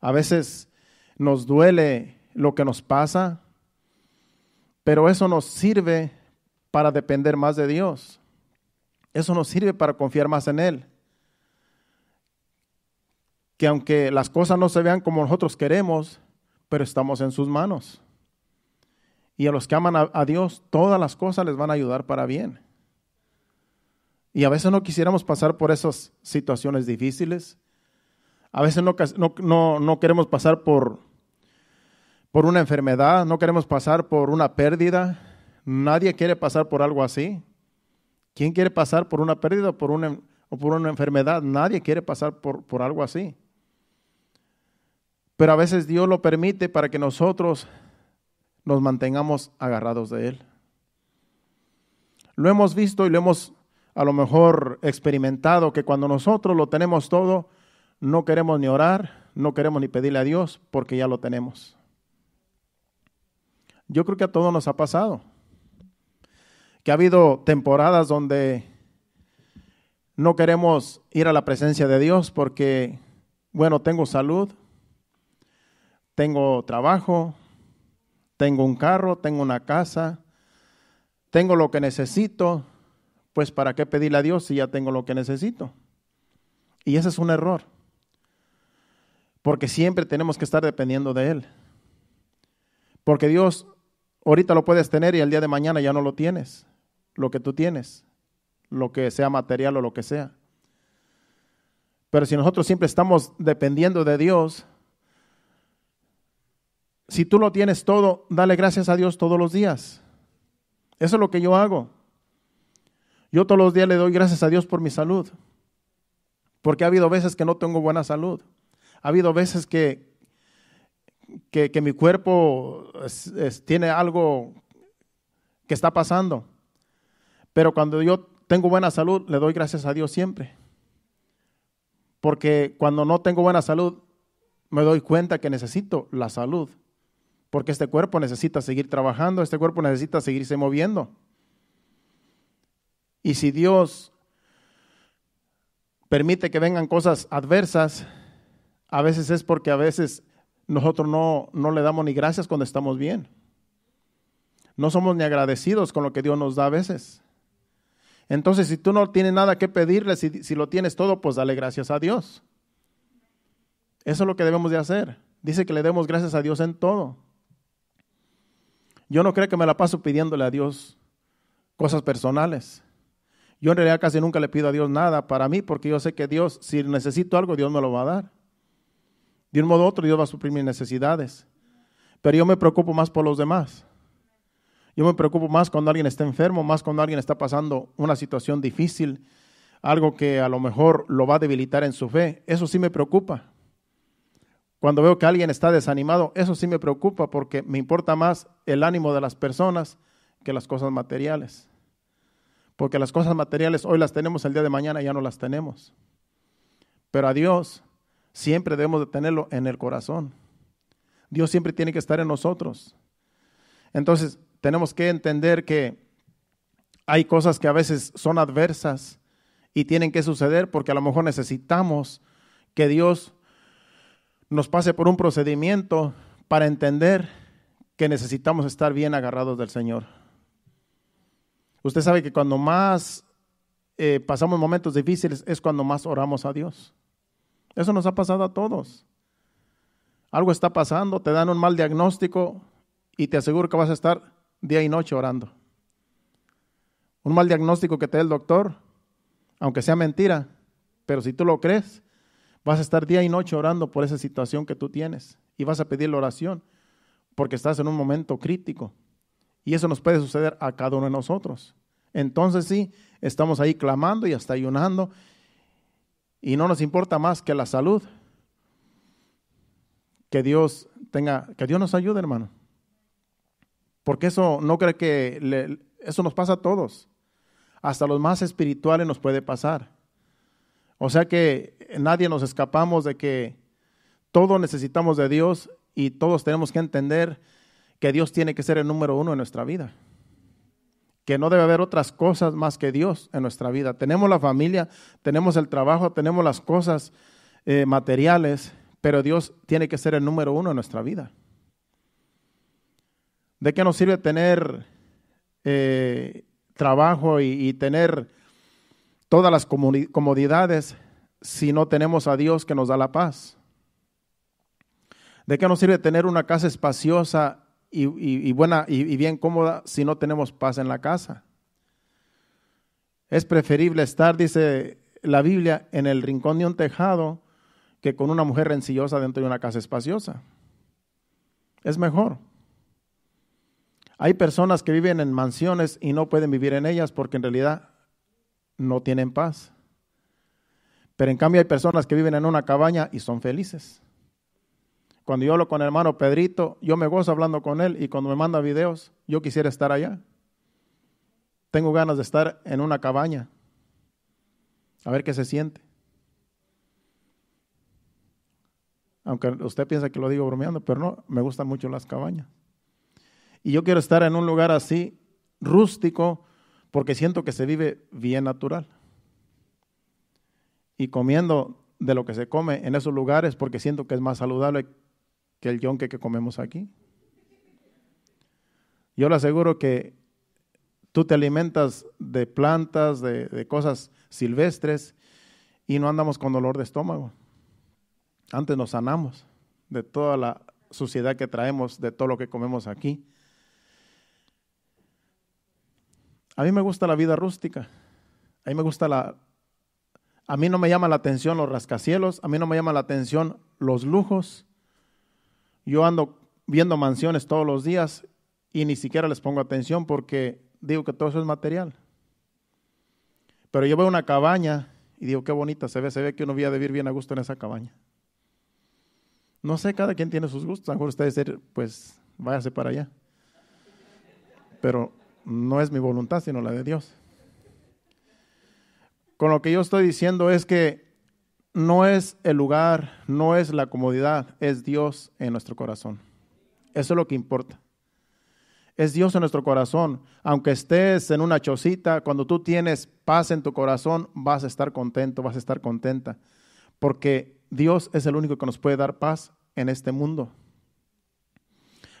a veces nos duele lo que nos pasa, pero eso nos sirve para depender más de Dios. Eso nos sirve para confiar más en Él. Que aunque las cosas no se vean como nosotros queremos, pero estamos en sus manos. Y a los que aman a, Dios, todas las cosas les van a ayudar para bien. Y a veces no quisiéramos pasar por esas situaciones difíciles. A veces no, no, queremos pasar por, por una enfermedad, no queremos pasar por una pérdida. Nadie quiere pasar por algo así. ¿Quién quiere pasar por una pérdida por una, o por una enfermedad? Nadie quiere pasar por, por algo así. Pero a veces Dios lo permite para que nosotros nos mantengamos agarrados de Él. Lo hemos visto y lo hemos a lo mejor experimentado que cuando nosotros lo tenemos todo, no queremos ni orar, no queremos ni pedirle a Dios porque ya lo tenemos. Yo creo que a todos nos ha pasado que ha habido temporadas donde no queremos ir a la presencia de Dios porque, bueno, tengo salud, tengo trabajo, tengo un carro, tengo una casa, tengo lo que necesito, pues ¿para qué pedirle a Dios si ya tengo lo que necesito? Y ese es un error, porque siempre tenemos que estar dependiendo de Él, porque Dios ahorita lo puedes tener y el día de mañana ya no lo tienes lo que tú tienes, lo que sea material o lo que sea. Pero si nosotros siempre estamos dependiendo de Dios, si tú lo tienes todo, dale gracias a Dios todos los días. Eso es lo que yo hago. Yo todos los días le doy gracias a Dios por mi salud. Porque ha habido veces que no tengo buena salud. Ha habido veces que, que, mi cuerpo tiene algo que está pasando. Pero cuando yo tengo buena salud, le doy gracias a Dios siempre. Porque cuando no tengo buena salud, me doy cuenta que necesito la salud. Porque este cuerpo necesita seguir trabajando, este cuerpo necesita seguirse moviendo. Y si Dios permite que vengan cosas adversas, a veces es porque a veces nosotros no, no le damos ni gracias cuando estamos bien. No somos ni agradecidos con lo que Dios nos da a veces. Entonces, si tú no tienes nada que pedirle, si, lo tienes todo, pues dale gracias a Dios. Eso es lo que debemos de hacer. Dice que le demos gracias a Dios en todo. Yo no creo que me la paso pidiéndole a Dios cosas personales. Yo en realidad casi nunca le pido a Dios nada para mí, porque yo sé que Dios, si necesito algo, Dios me lo va a dar. De un modo u otro, Dios va a suplir mis necesidades. Pero yo me preocupo más por los demás. Yo me preocupo más cuando alguien está enfermo, más cuando alguien está pasando una situación difícil, algo que a lo mejor lo va a debilitar en su fe. Eso sí me preocupa. Cuando veo que alguien está desanimado, eso sí me preocupa porque me importa más el ánimo de las personas que las cosas materiales. Porque las cosas materiales hoy las tenemos, el día de mañana ya no las tenemos. Pero a Dios siempre debemos de tenerlo en el corazón. Dios siempre tiene que estar en nosotros. Entonces, tenemos que entender que hay cosas que a veces son adversas y tienen que suceder porque a lo mejor necesitamos que Dios nos pase por un procedimiento para entender que necesitamos estar bien agarrados del Señor. Usted sabe que cuando más eh, pasamos momentos difíciles es cuando más oramos a Dios. Eso nos ha pasado a todos. Algo está pasando, te dan un mal diagnóstico y te aseguro que vas a estar día y noche orando. Un mal diagnóstico que te dé el doctor, aunque sea mentira, pero si tú lo crees, vas a estar día y noche orando por esa situación que tú tienes y vas a pedir la oración porque estás en un momento crítico. Y eso nos puede suceder a cada uno de nosotros. Entonces sí, estamos ahí clamando y hasta ayunando y no nos importa más que la salud. Que Dios tenga, que Dios nos ayude, hermano. Porque eso no cree que eso nos pasa a todos. Hasta los más espirituales nos puede pasar. O sea que nadie nos escapamos de que todos necesitamos de Dios y todos tenemos que entender que Dios tiene que ser el número uno en nuestra vida. Que no debe haber otras cosas más que Dios en nuestra vida. Tenemos la familia, tenemos el trabajo, tenemos las cosas eh, materiales, pero Dios tiene que ser el número uno en nuestra vida. ¿De qué nos sirve tener eh, trabajo y, tener todas las comodidades si no tenemos a Dios que nos da la paz? ¿De qué nos sirve tener una casa espaciosa y, y buena y bien cómoda si no tenemos paz en la casa? Es preferible estar, dice la Biblia, en el rincón de un tejado que con una mujer rencillosa dentro de una casa espaciosa. Es mejor. Hay personas que viven en mansiones y no pueden vivir en ellas porque en realidad no tienen paz. Pero en cambio hay personas que viven en una cabaña y son felices. Cuando yo hablo con el hermano Pedrito, yo me gozo hablando con él y cuando me manda videos, yo quisiera estar allá. Tengo ganas de estar en una cabaña. A ver qué se siente. Aunque usted piensa que lo digo bromeando, pero no, me gustan mucho las cabañas. Y yo quiero estar en un lugar así, rústico, porque siento que se vive bien natural. Y comiendo de lo que se come en esos lugares porque siento que es más saludable que el yonque que comemos aquí. Yo le aseguro que tú te alimentas de plantas, de, de, cosas silvestres y no andamos con dolor de estómago. Antes nos sanamos de toda la suciedad que traemos, de todo lo que comemos aquí. A mí me gusta la vida rústica. A mí me gusta la... A mí no me llama la atención los rascacielos, a mí no me llama la atención los lujos. Yo ando viendo mansiones todos los días y ni siquiera les pongo atención porque digo que todo eso es material. Pero yo veo una cabaña y digo, qué bonita se ve, se ve que uno va a vivir bien a gusto en esa cabaña. No sé, cada quien tiene sus gustos. A lo mejor ustedes, pues, váyase para allá. Pero no es mi voluntad, sino la de Dios. Con lo que yo estoy diciendo es que no es el lugar, no es la comodidad, es Dios en nuestro corazón. Eso es lo que importa. Es Dios en nuestro corazón. Aunque estés en una chocita, cuando tú tienes paz en tu corazón, vas a estar contento, vas a estar contenta. Porque Dios es el único que nos puede dar paz en este mundo.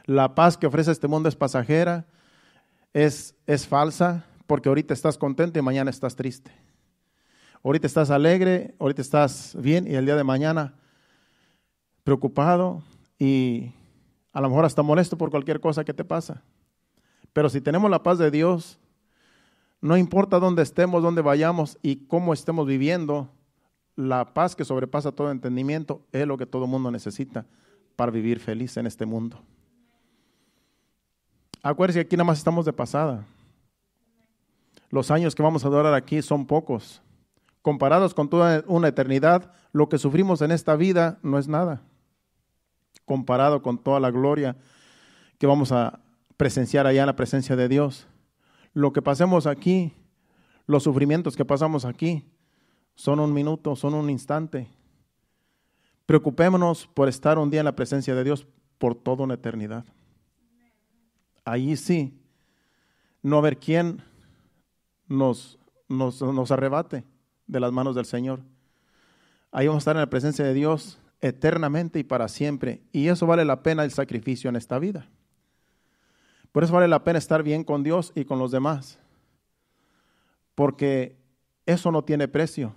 La paz que ofrece este mundo es pasajera, es, falsa porque ahorita estás contento y mañana estás triste. Ahorita estás alegre, ahorita estás bien y el día de mañana preocupado y a lo mejor hasta molesto por cualquier cosa que te pasa. Pero si tenemos la paz de Dios, no importa dónde estemos, dónde vayamos y cómo estemos viviendo, la paz que sobrepasa todo entendimiento es lo que todo mundo necesita para vivir feliz en este mundo. Acuérdense que aquí nada más estamos de pasada. Los años que vamos a adorar aquí son pocos. Comparados con toda una eternidad, lo que sufrimos en esta vida no es nada. Comparado con toda la gloria que vamos a presenciar allá en la presencia de Dios. Lo que pasemos aquí, los sufrimientos que pasamos aquí, son un minuto, son un instante. Preocupémonos por estar un día en la presencia de Dios por toda una eternidad ahí sí, no ver quién nos, nos, nos arrebate de las manos del Señor. Ahí vamos a estar en la presencia de Dios eternamente y para siempre. Y eso vale la pena el sacrificio en esta vida. Por eso vale la pena estar bien con Dios y con los demás. Porque eso no tiene precio.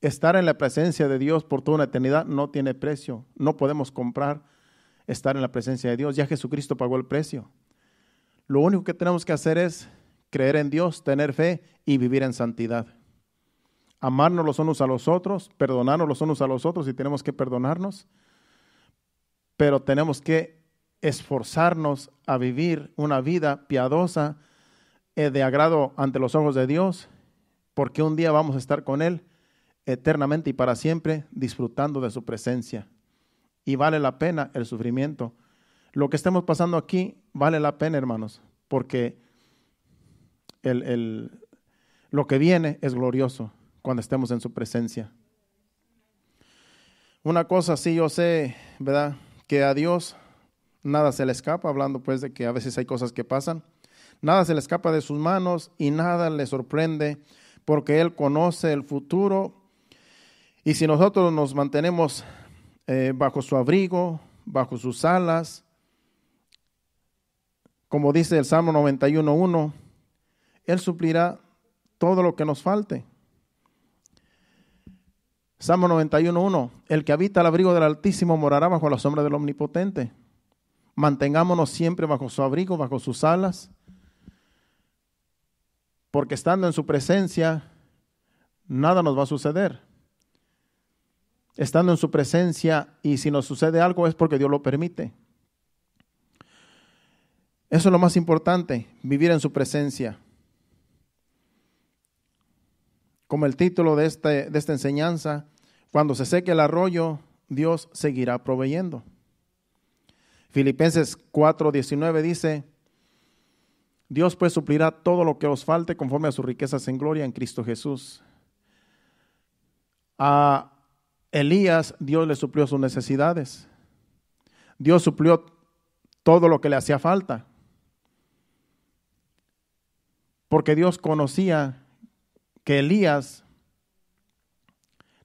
Estar en la presencia de Dios por toda una eternidad no tiene precio. No podemos comprar estar en la presencia de Dios. Ya Jesucristo pagó el precio. Lo único que tenemos que hacer es creer en Dios, tener fe y vivir en santidad. Amarnos los unos a los otros, perdonarnos los unos a los otros y tenemos que perdonarnos, pero tenemos que esforzarnos a vivir una vida piadosa, eh, de agrado ante los ojos de Dios, porque un día vamos a estar con Él eternamente y para siempre disfrutando de su presencia. Y vale la pena el sufrimiento. Lo que estemos pasando aquí vale la pena, hermanos, porque el, lo que viene es glorioso cuando estemos en su presencia. Una cosa sí yo sé, ¿verdad? Que a Dios nada se le escapa, hablando pues de que a veces hay cosas que pasan, nada se le escapa de sus manos y nada le sorprende, porque Él conoce el futuro. Y si nosotros nos mantenemos eh, bajo su abrigo, bajo sus alas, como dice el Salmo 91.1, Él suplirá todo lo que nos falte. Salmo 91.1, el que habita al abrigo del Altísimo morará bajo la sombra del Omnipotente. Mantengámonos siempre bajo su abrigo, bajo sus alas, porque estando en su presencia, nada nos va a suceder. Estando en su presencia y si nos sucede algo es porque Dios lo permite. Eso es lo más importante, vivir en su presencia. Como el título de, este, esta enseñanza, cuando se seque el arroyo, Dios seguirá proveyendo. Filipenses 4:19 dice, Dios pues suplirá todo lo que os falte conforme a sus riquezas en gloria en Cristo Jesús. A Elías Dios le suplió sus necesidades. Dios suplió todo lo que le hacía falta porque Dios conocía que Elías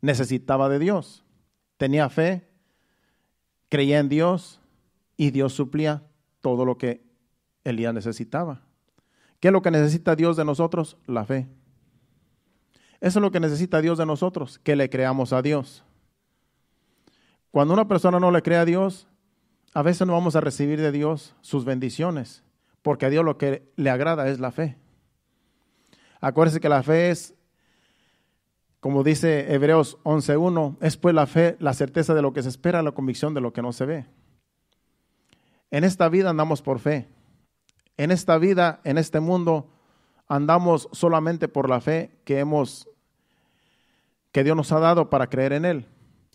necesitaba de Dios. Tenía fe, creía en Dios y Dios suplía todo lo que Elías necesitaba. ¿Qué es lo que necesita Dios de nosotros? La fe. Eso es lo que necesita Dios de nosotros, que le creamos a Dios. Cuando una persona no le cree a Dios, a veces no vamos a recibir de Dios sus bendiciones, porque a Dios lo que le agrada es la fe. Acuérdense que la fe es, como dice Hebreos 11.1, es pues la fe, la certeza de lo que se espera, la convicción de lo que no se ve. En esta vida andamos por fe. En esta vida, en este mundo, andamos solamente por la fe que hemos que Dios nos ha dado para creer en él.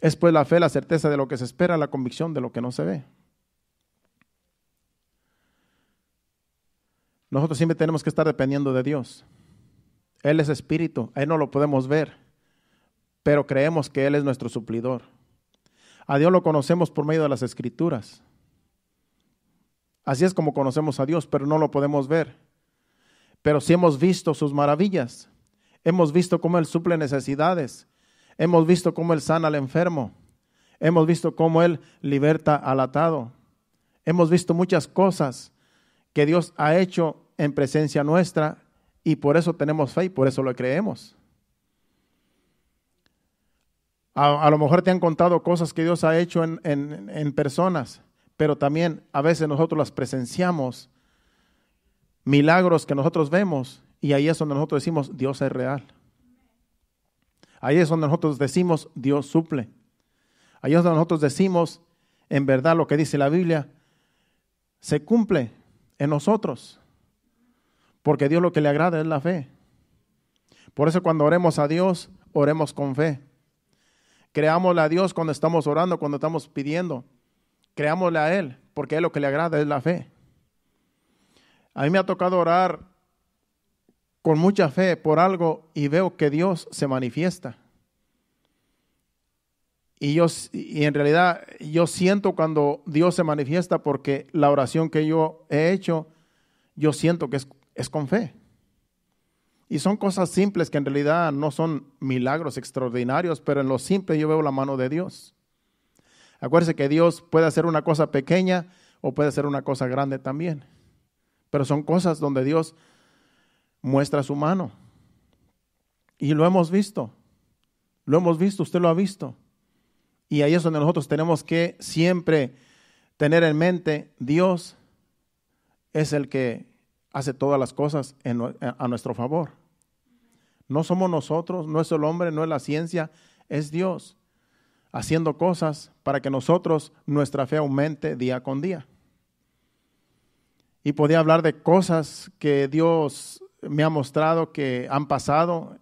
Es pues la fe la certeza de lo que se espera, la convicción de lo que no se ve. Nosotros siempre tenemos que estar dependiendo de Dios. Él es espíritu, a Él no lo podemos ver, pero creemos que Él es nuestro suplidor. A Dios lo conocemos por medio de las escrituras. Así es como conocemos a Dios, pero no lo podemos ver. Pero sí hemos visto sus maravillas. Hemos visto cómo Él suple necesidades. Hemos visto cómo Él sana al enfermo. Hemos visto cómo Él liberta al atado. Hemos visto muchas cosas que Dios ha hecho en presencia nuestra y por eso tenemos fe y por eso lo creemos. A, lo mejor te han contado cosas que Dios ha hecho en, en personas, pero también a veces nosotros las presenciamos, milagros que nosotros vemos, y ahí es donde nosotros decimos, Dios es real. Ahí es donde nosotros decimos, Dios suple. Ahí es donde nosotros decimos, en verdad lo que dice la Biblia, se cumple en nosotros. Porque Dios lo que le agrada es la fe. Por eso cuando oremos a Dios, oremos con fe. Creámosle a Dios cuando estamos orando, cuando estamos pidiendo. Creámosle a Él, porque Él lo que le agrada es la fe. A mí me ha tocado orar con mucha fe por algo y veo que Dios se manifiesta. Y, yo, y en realidad yo siento cuando Dios se manifiesta porque la oración que yo he hecho, yo siento que es es con fe. Y son cosas simples que en realidad no son milagros extraordinarios, pero en lo simple yo veo la mano de Dios. Acuérdese que Dios puede hacer una cosa pequeña o puede hacer una cosa grande también. Pero son cosas donde Dios muestra su mano. Y lo hemos visto. Lo hemos visto, usted lo ha visto. Y ahí es donde nosotros tenemos que siempre tener en mente, Dios es el que hace todas las cosas a nuestro favor. No somos nosotros, no es el hombre, no es la ciencia, es Dios haciendo cosas para que nosotros, nuestra fe aumente día con día. Y podía hablar de cosas que Dios me ha mostrado que han pasado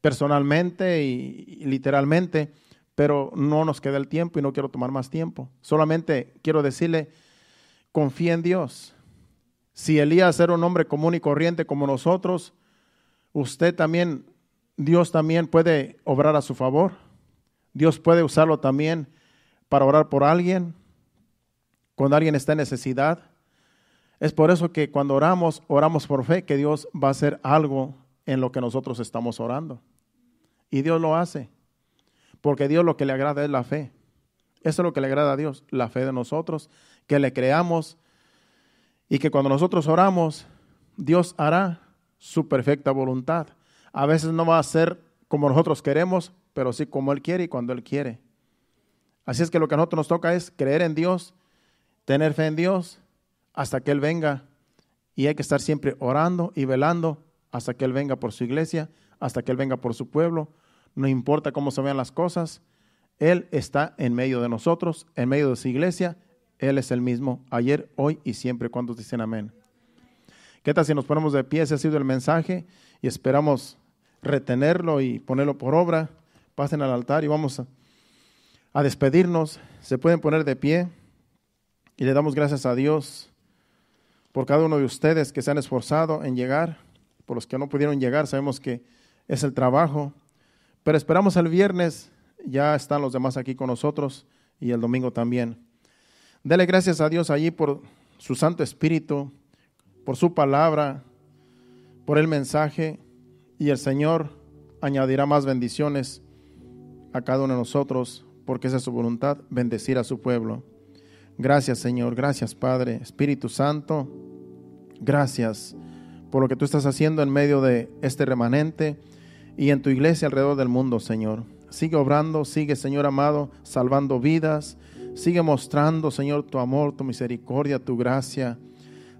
personalmente y, literalmente, pero no nos queda el tiempo y no quiero tomar más tiempo. Solamente quiero decirle, confía en Dios. Si Elías era un hombre común y corriente como nosotros, usted también, Dios también puede obrar a su favor. Dios puede usarlo también para orar por alguien, cuando alguien está en necesidad. Es por eso que cuando oramos, oramos por fe, que Dios va a hacer algo en lo que nosotros estamos orando. Y Dios lo hace, porque Dios lo que le agrada es la fe. Eso es lo que le agrada a Dios, la fe de nosotros, que le creamos y que cuando nosotros oramos, Dios hará su perfecta voluntad. A veces no va a ser como nosotros queremos, pero sí como Él quiere y cuando Él quiere. Así es que lo que a nosotros nos toca es creer en Dios, tener fe en Dios hasta que Él venga. Y hay que estar siempre orando y velando hasta que Él venga por su iglesia, hasta que Él venga por su pueblo. No importa cómo se vean las cosas, Él está en medio de nosotros, en medio de su iglesia, él es el mismo ayer, hoy y siempre. cuando dicen amén? ¿Qué tal si nos ponemos de pie? Ese ha sido el mensaje y esperamos retenerlo y ponerlo por obra. Pasen al altar y vamos a despedirnos. Se pueden poner de pie y le damos gracias a Dios por cada uno de ustedes que se han esforzado en llegar, por los que no pudieron llegar, sabemos que es el trabajo, pero esperamos el viernes, ya están los demás aquí con nosotros y el domingo también. Dale gracias a Dios allí por su Santo Espíritu, por su palabra, por el mensaje y el Señor añadirá más bendiciones a cada uno de nosotros porque esa es su voluntad, bendecir a su pueblo. Gracias Señor, gracias Padre, Espíritu Santo, gracias por lo que tú estás haciendo en medio de este remanente y en tu iglesia alrededor del mundo, Señor. Sigue obrando, sigue Señor amado, salvando vidas Sigue mostrando, Señor, tu amor, tu misericordia, tu gracia.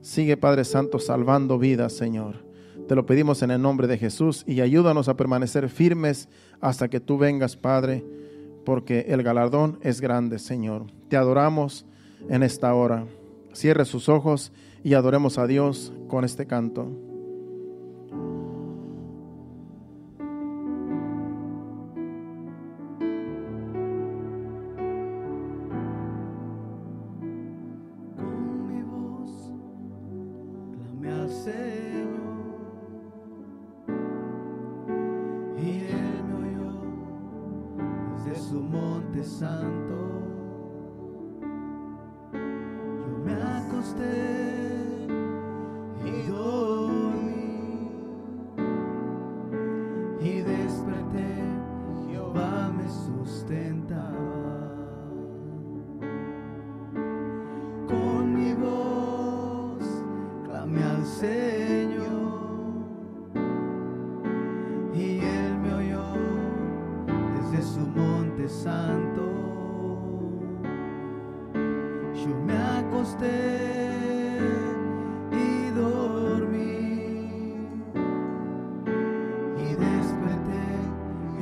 Sigue, Padre Santo, salvando vidas, Señor. Te lo pedimos en el nombre de Jesús y ayúdanos a permanecer firmes hasta que tú vengas, Padre, porque el galardón es grande, Señor. Te adoramos en esta hora. Cierre sus ojos y adoremos a Dios con este canto.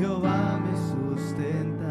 Jehová me sustenta.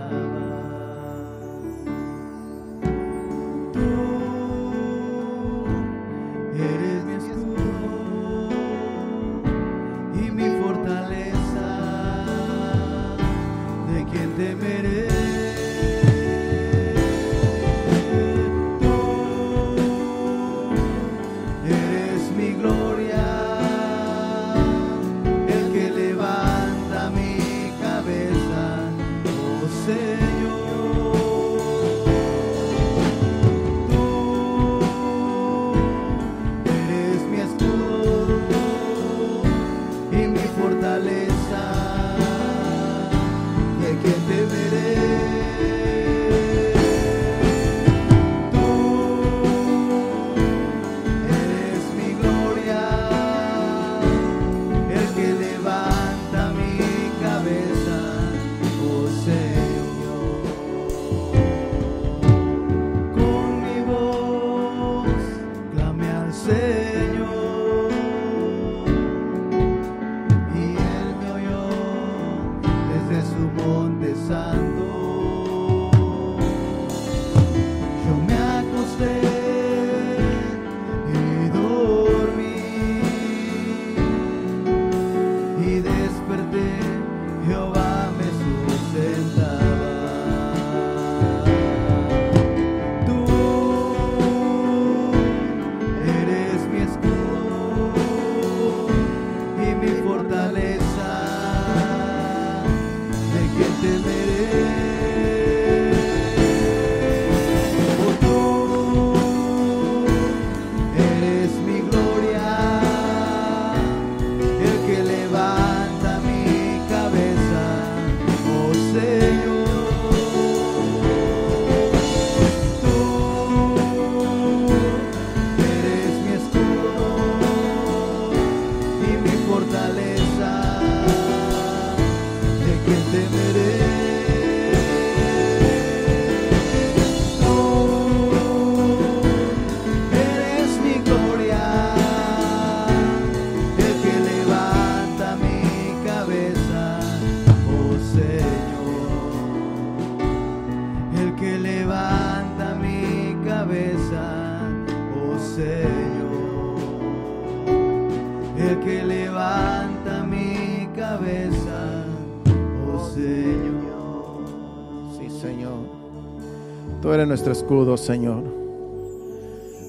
nuestro escudo, Señor.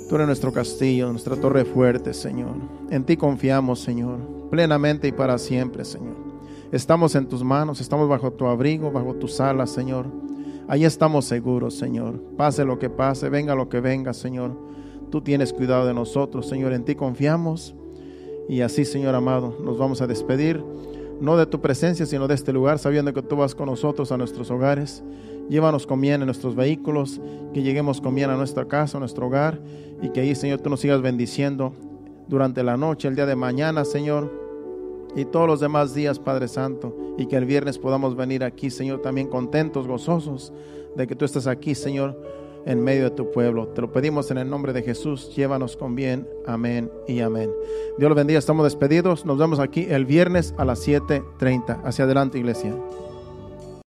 Tú eres nuestro castillo, nuestra torre fuerte, Señor. En ti confiamos, Señor, plenamente y para siempre, Señor. Estamos en tus manos, estamos bajo tu abrigo, bajo tus alas, Señor. Ahí estamos seguros, Señor. Pase lo que pase, venga lo que venga, Señor. Tú tienes cuidado de nosotros, Señor. En ti confiamos. Y así, Señor amado, nos vamos a despedir, no de tu presencia, sino de este lugar, sabiendo que tú vas con nosotros a nuestros hogares. Llévanos con bien en nuestros vehículos, que lleguemos con bien a nuestra casa, a nuestro hogar, y que ahí, Señor, tú nos sigas bendiciendo durante la noche, el día de mañana, Señor, y todos los demás días, Padre Santo, y que el viernes podamos venir aquí, Señor, también contentos, gozosos de que tú estás aquí, Señor, en medio de tu pueblo. Te lo pedimos en el nombre de Jesús, llévanos con bien, amén y amén. Dios los bendiga, estamos despedidos, nos vemos aquí el viernes a las 7.30. Hacia adelante, iglesia.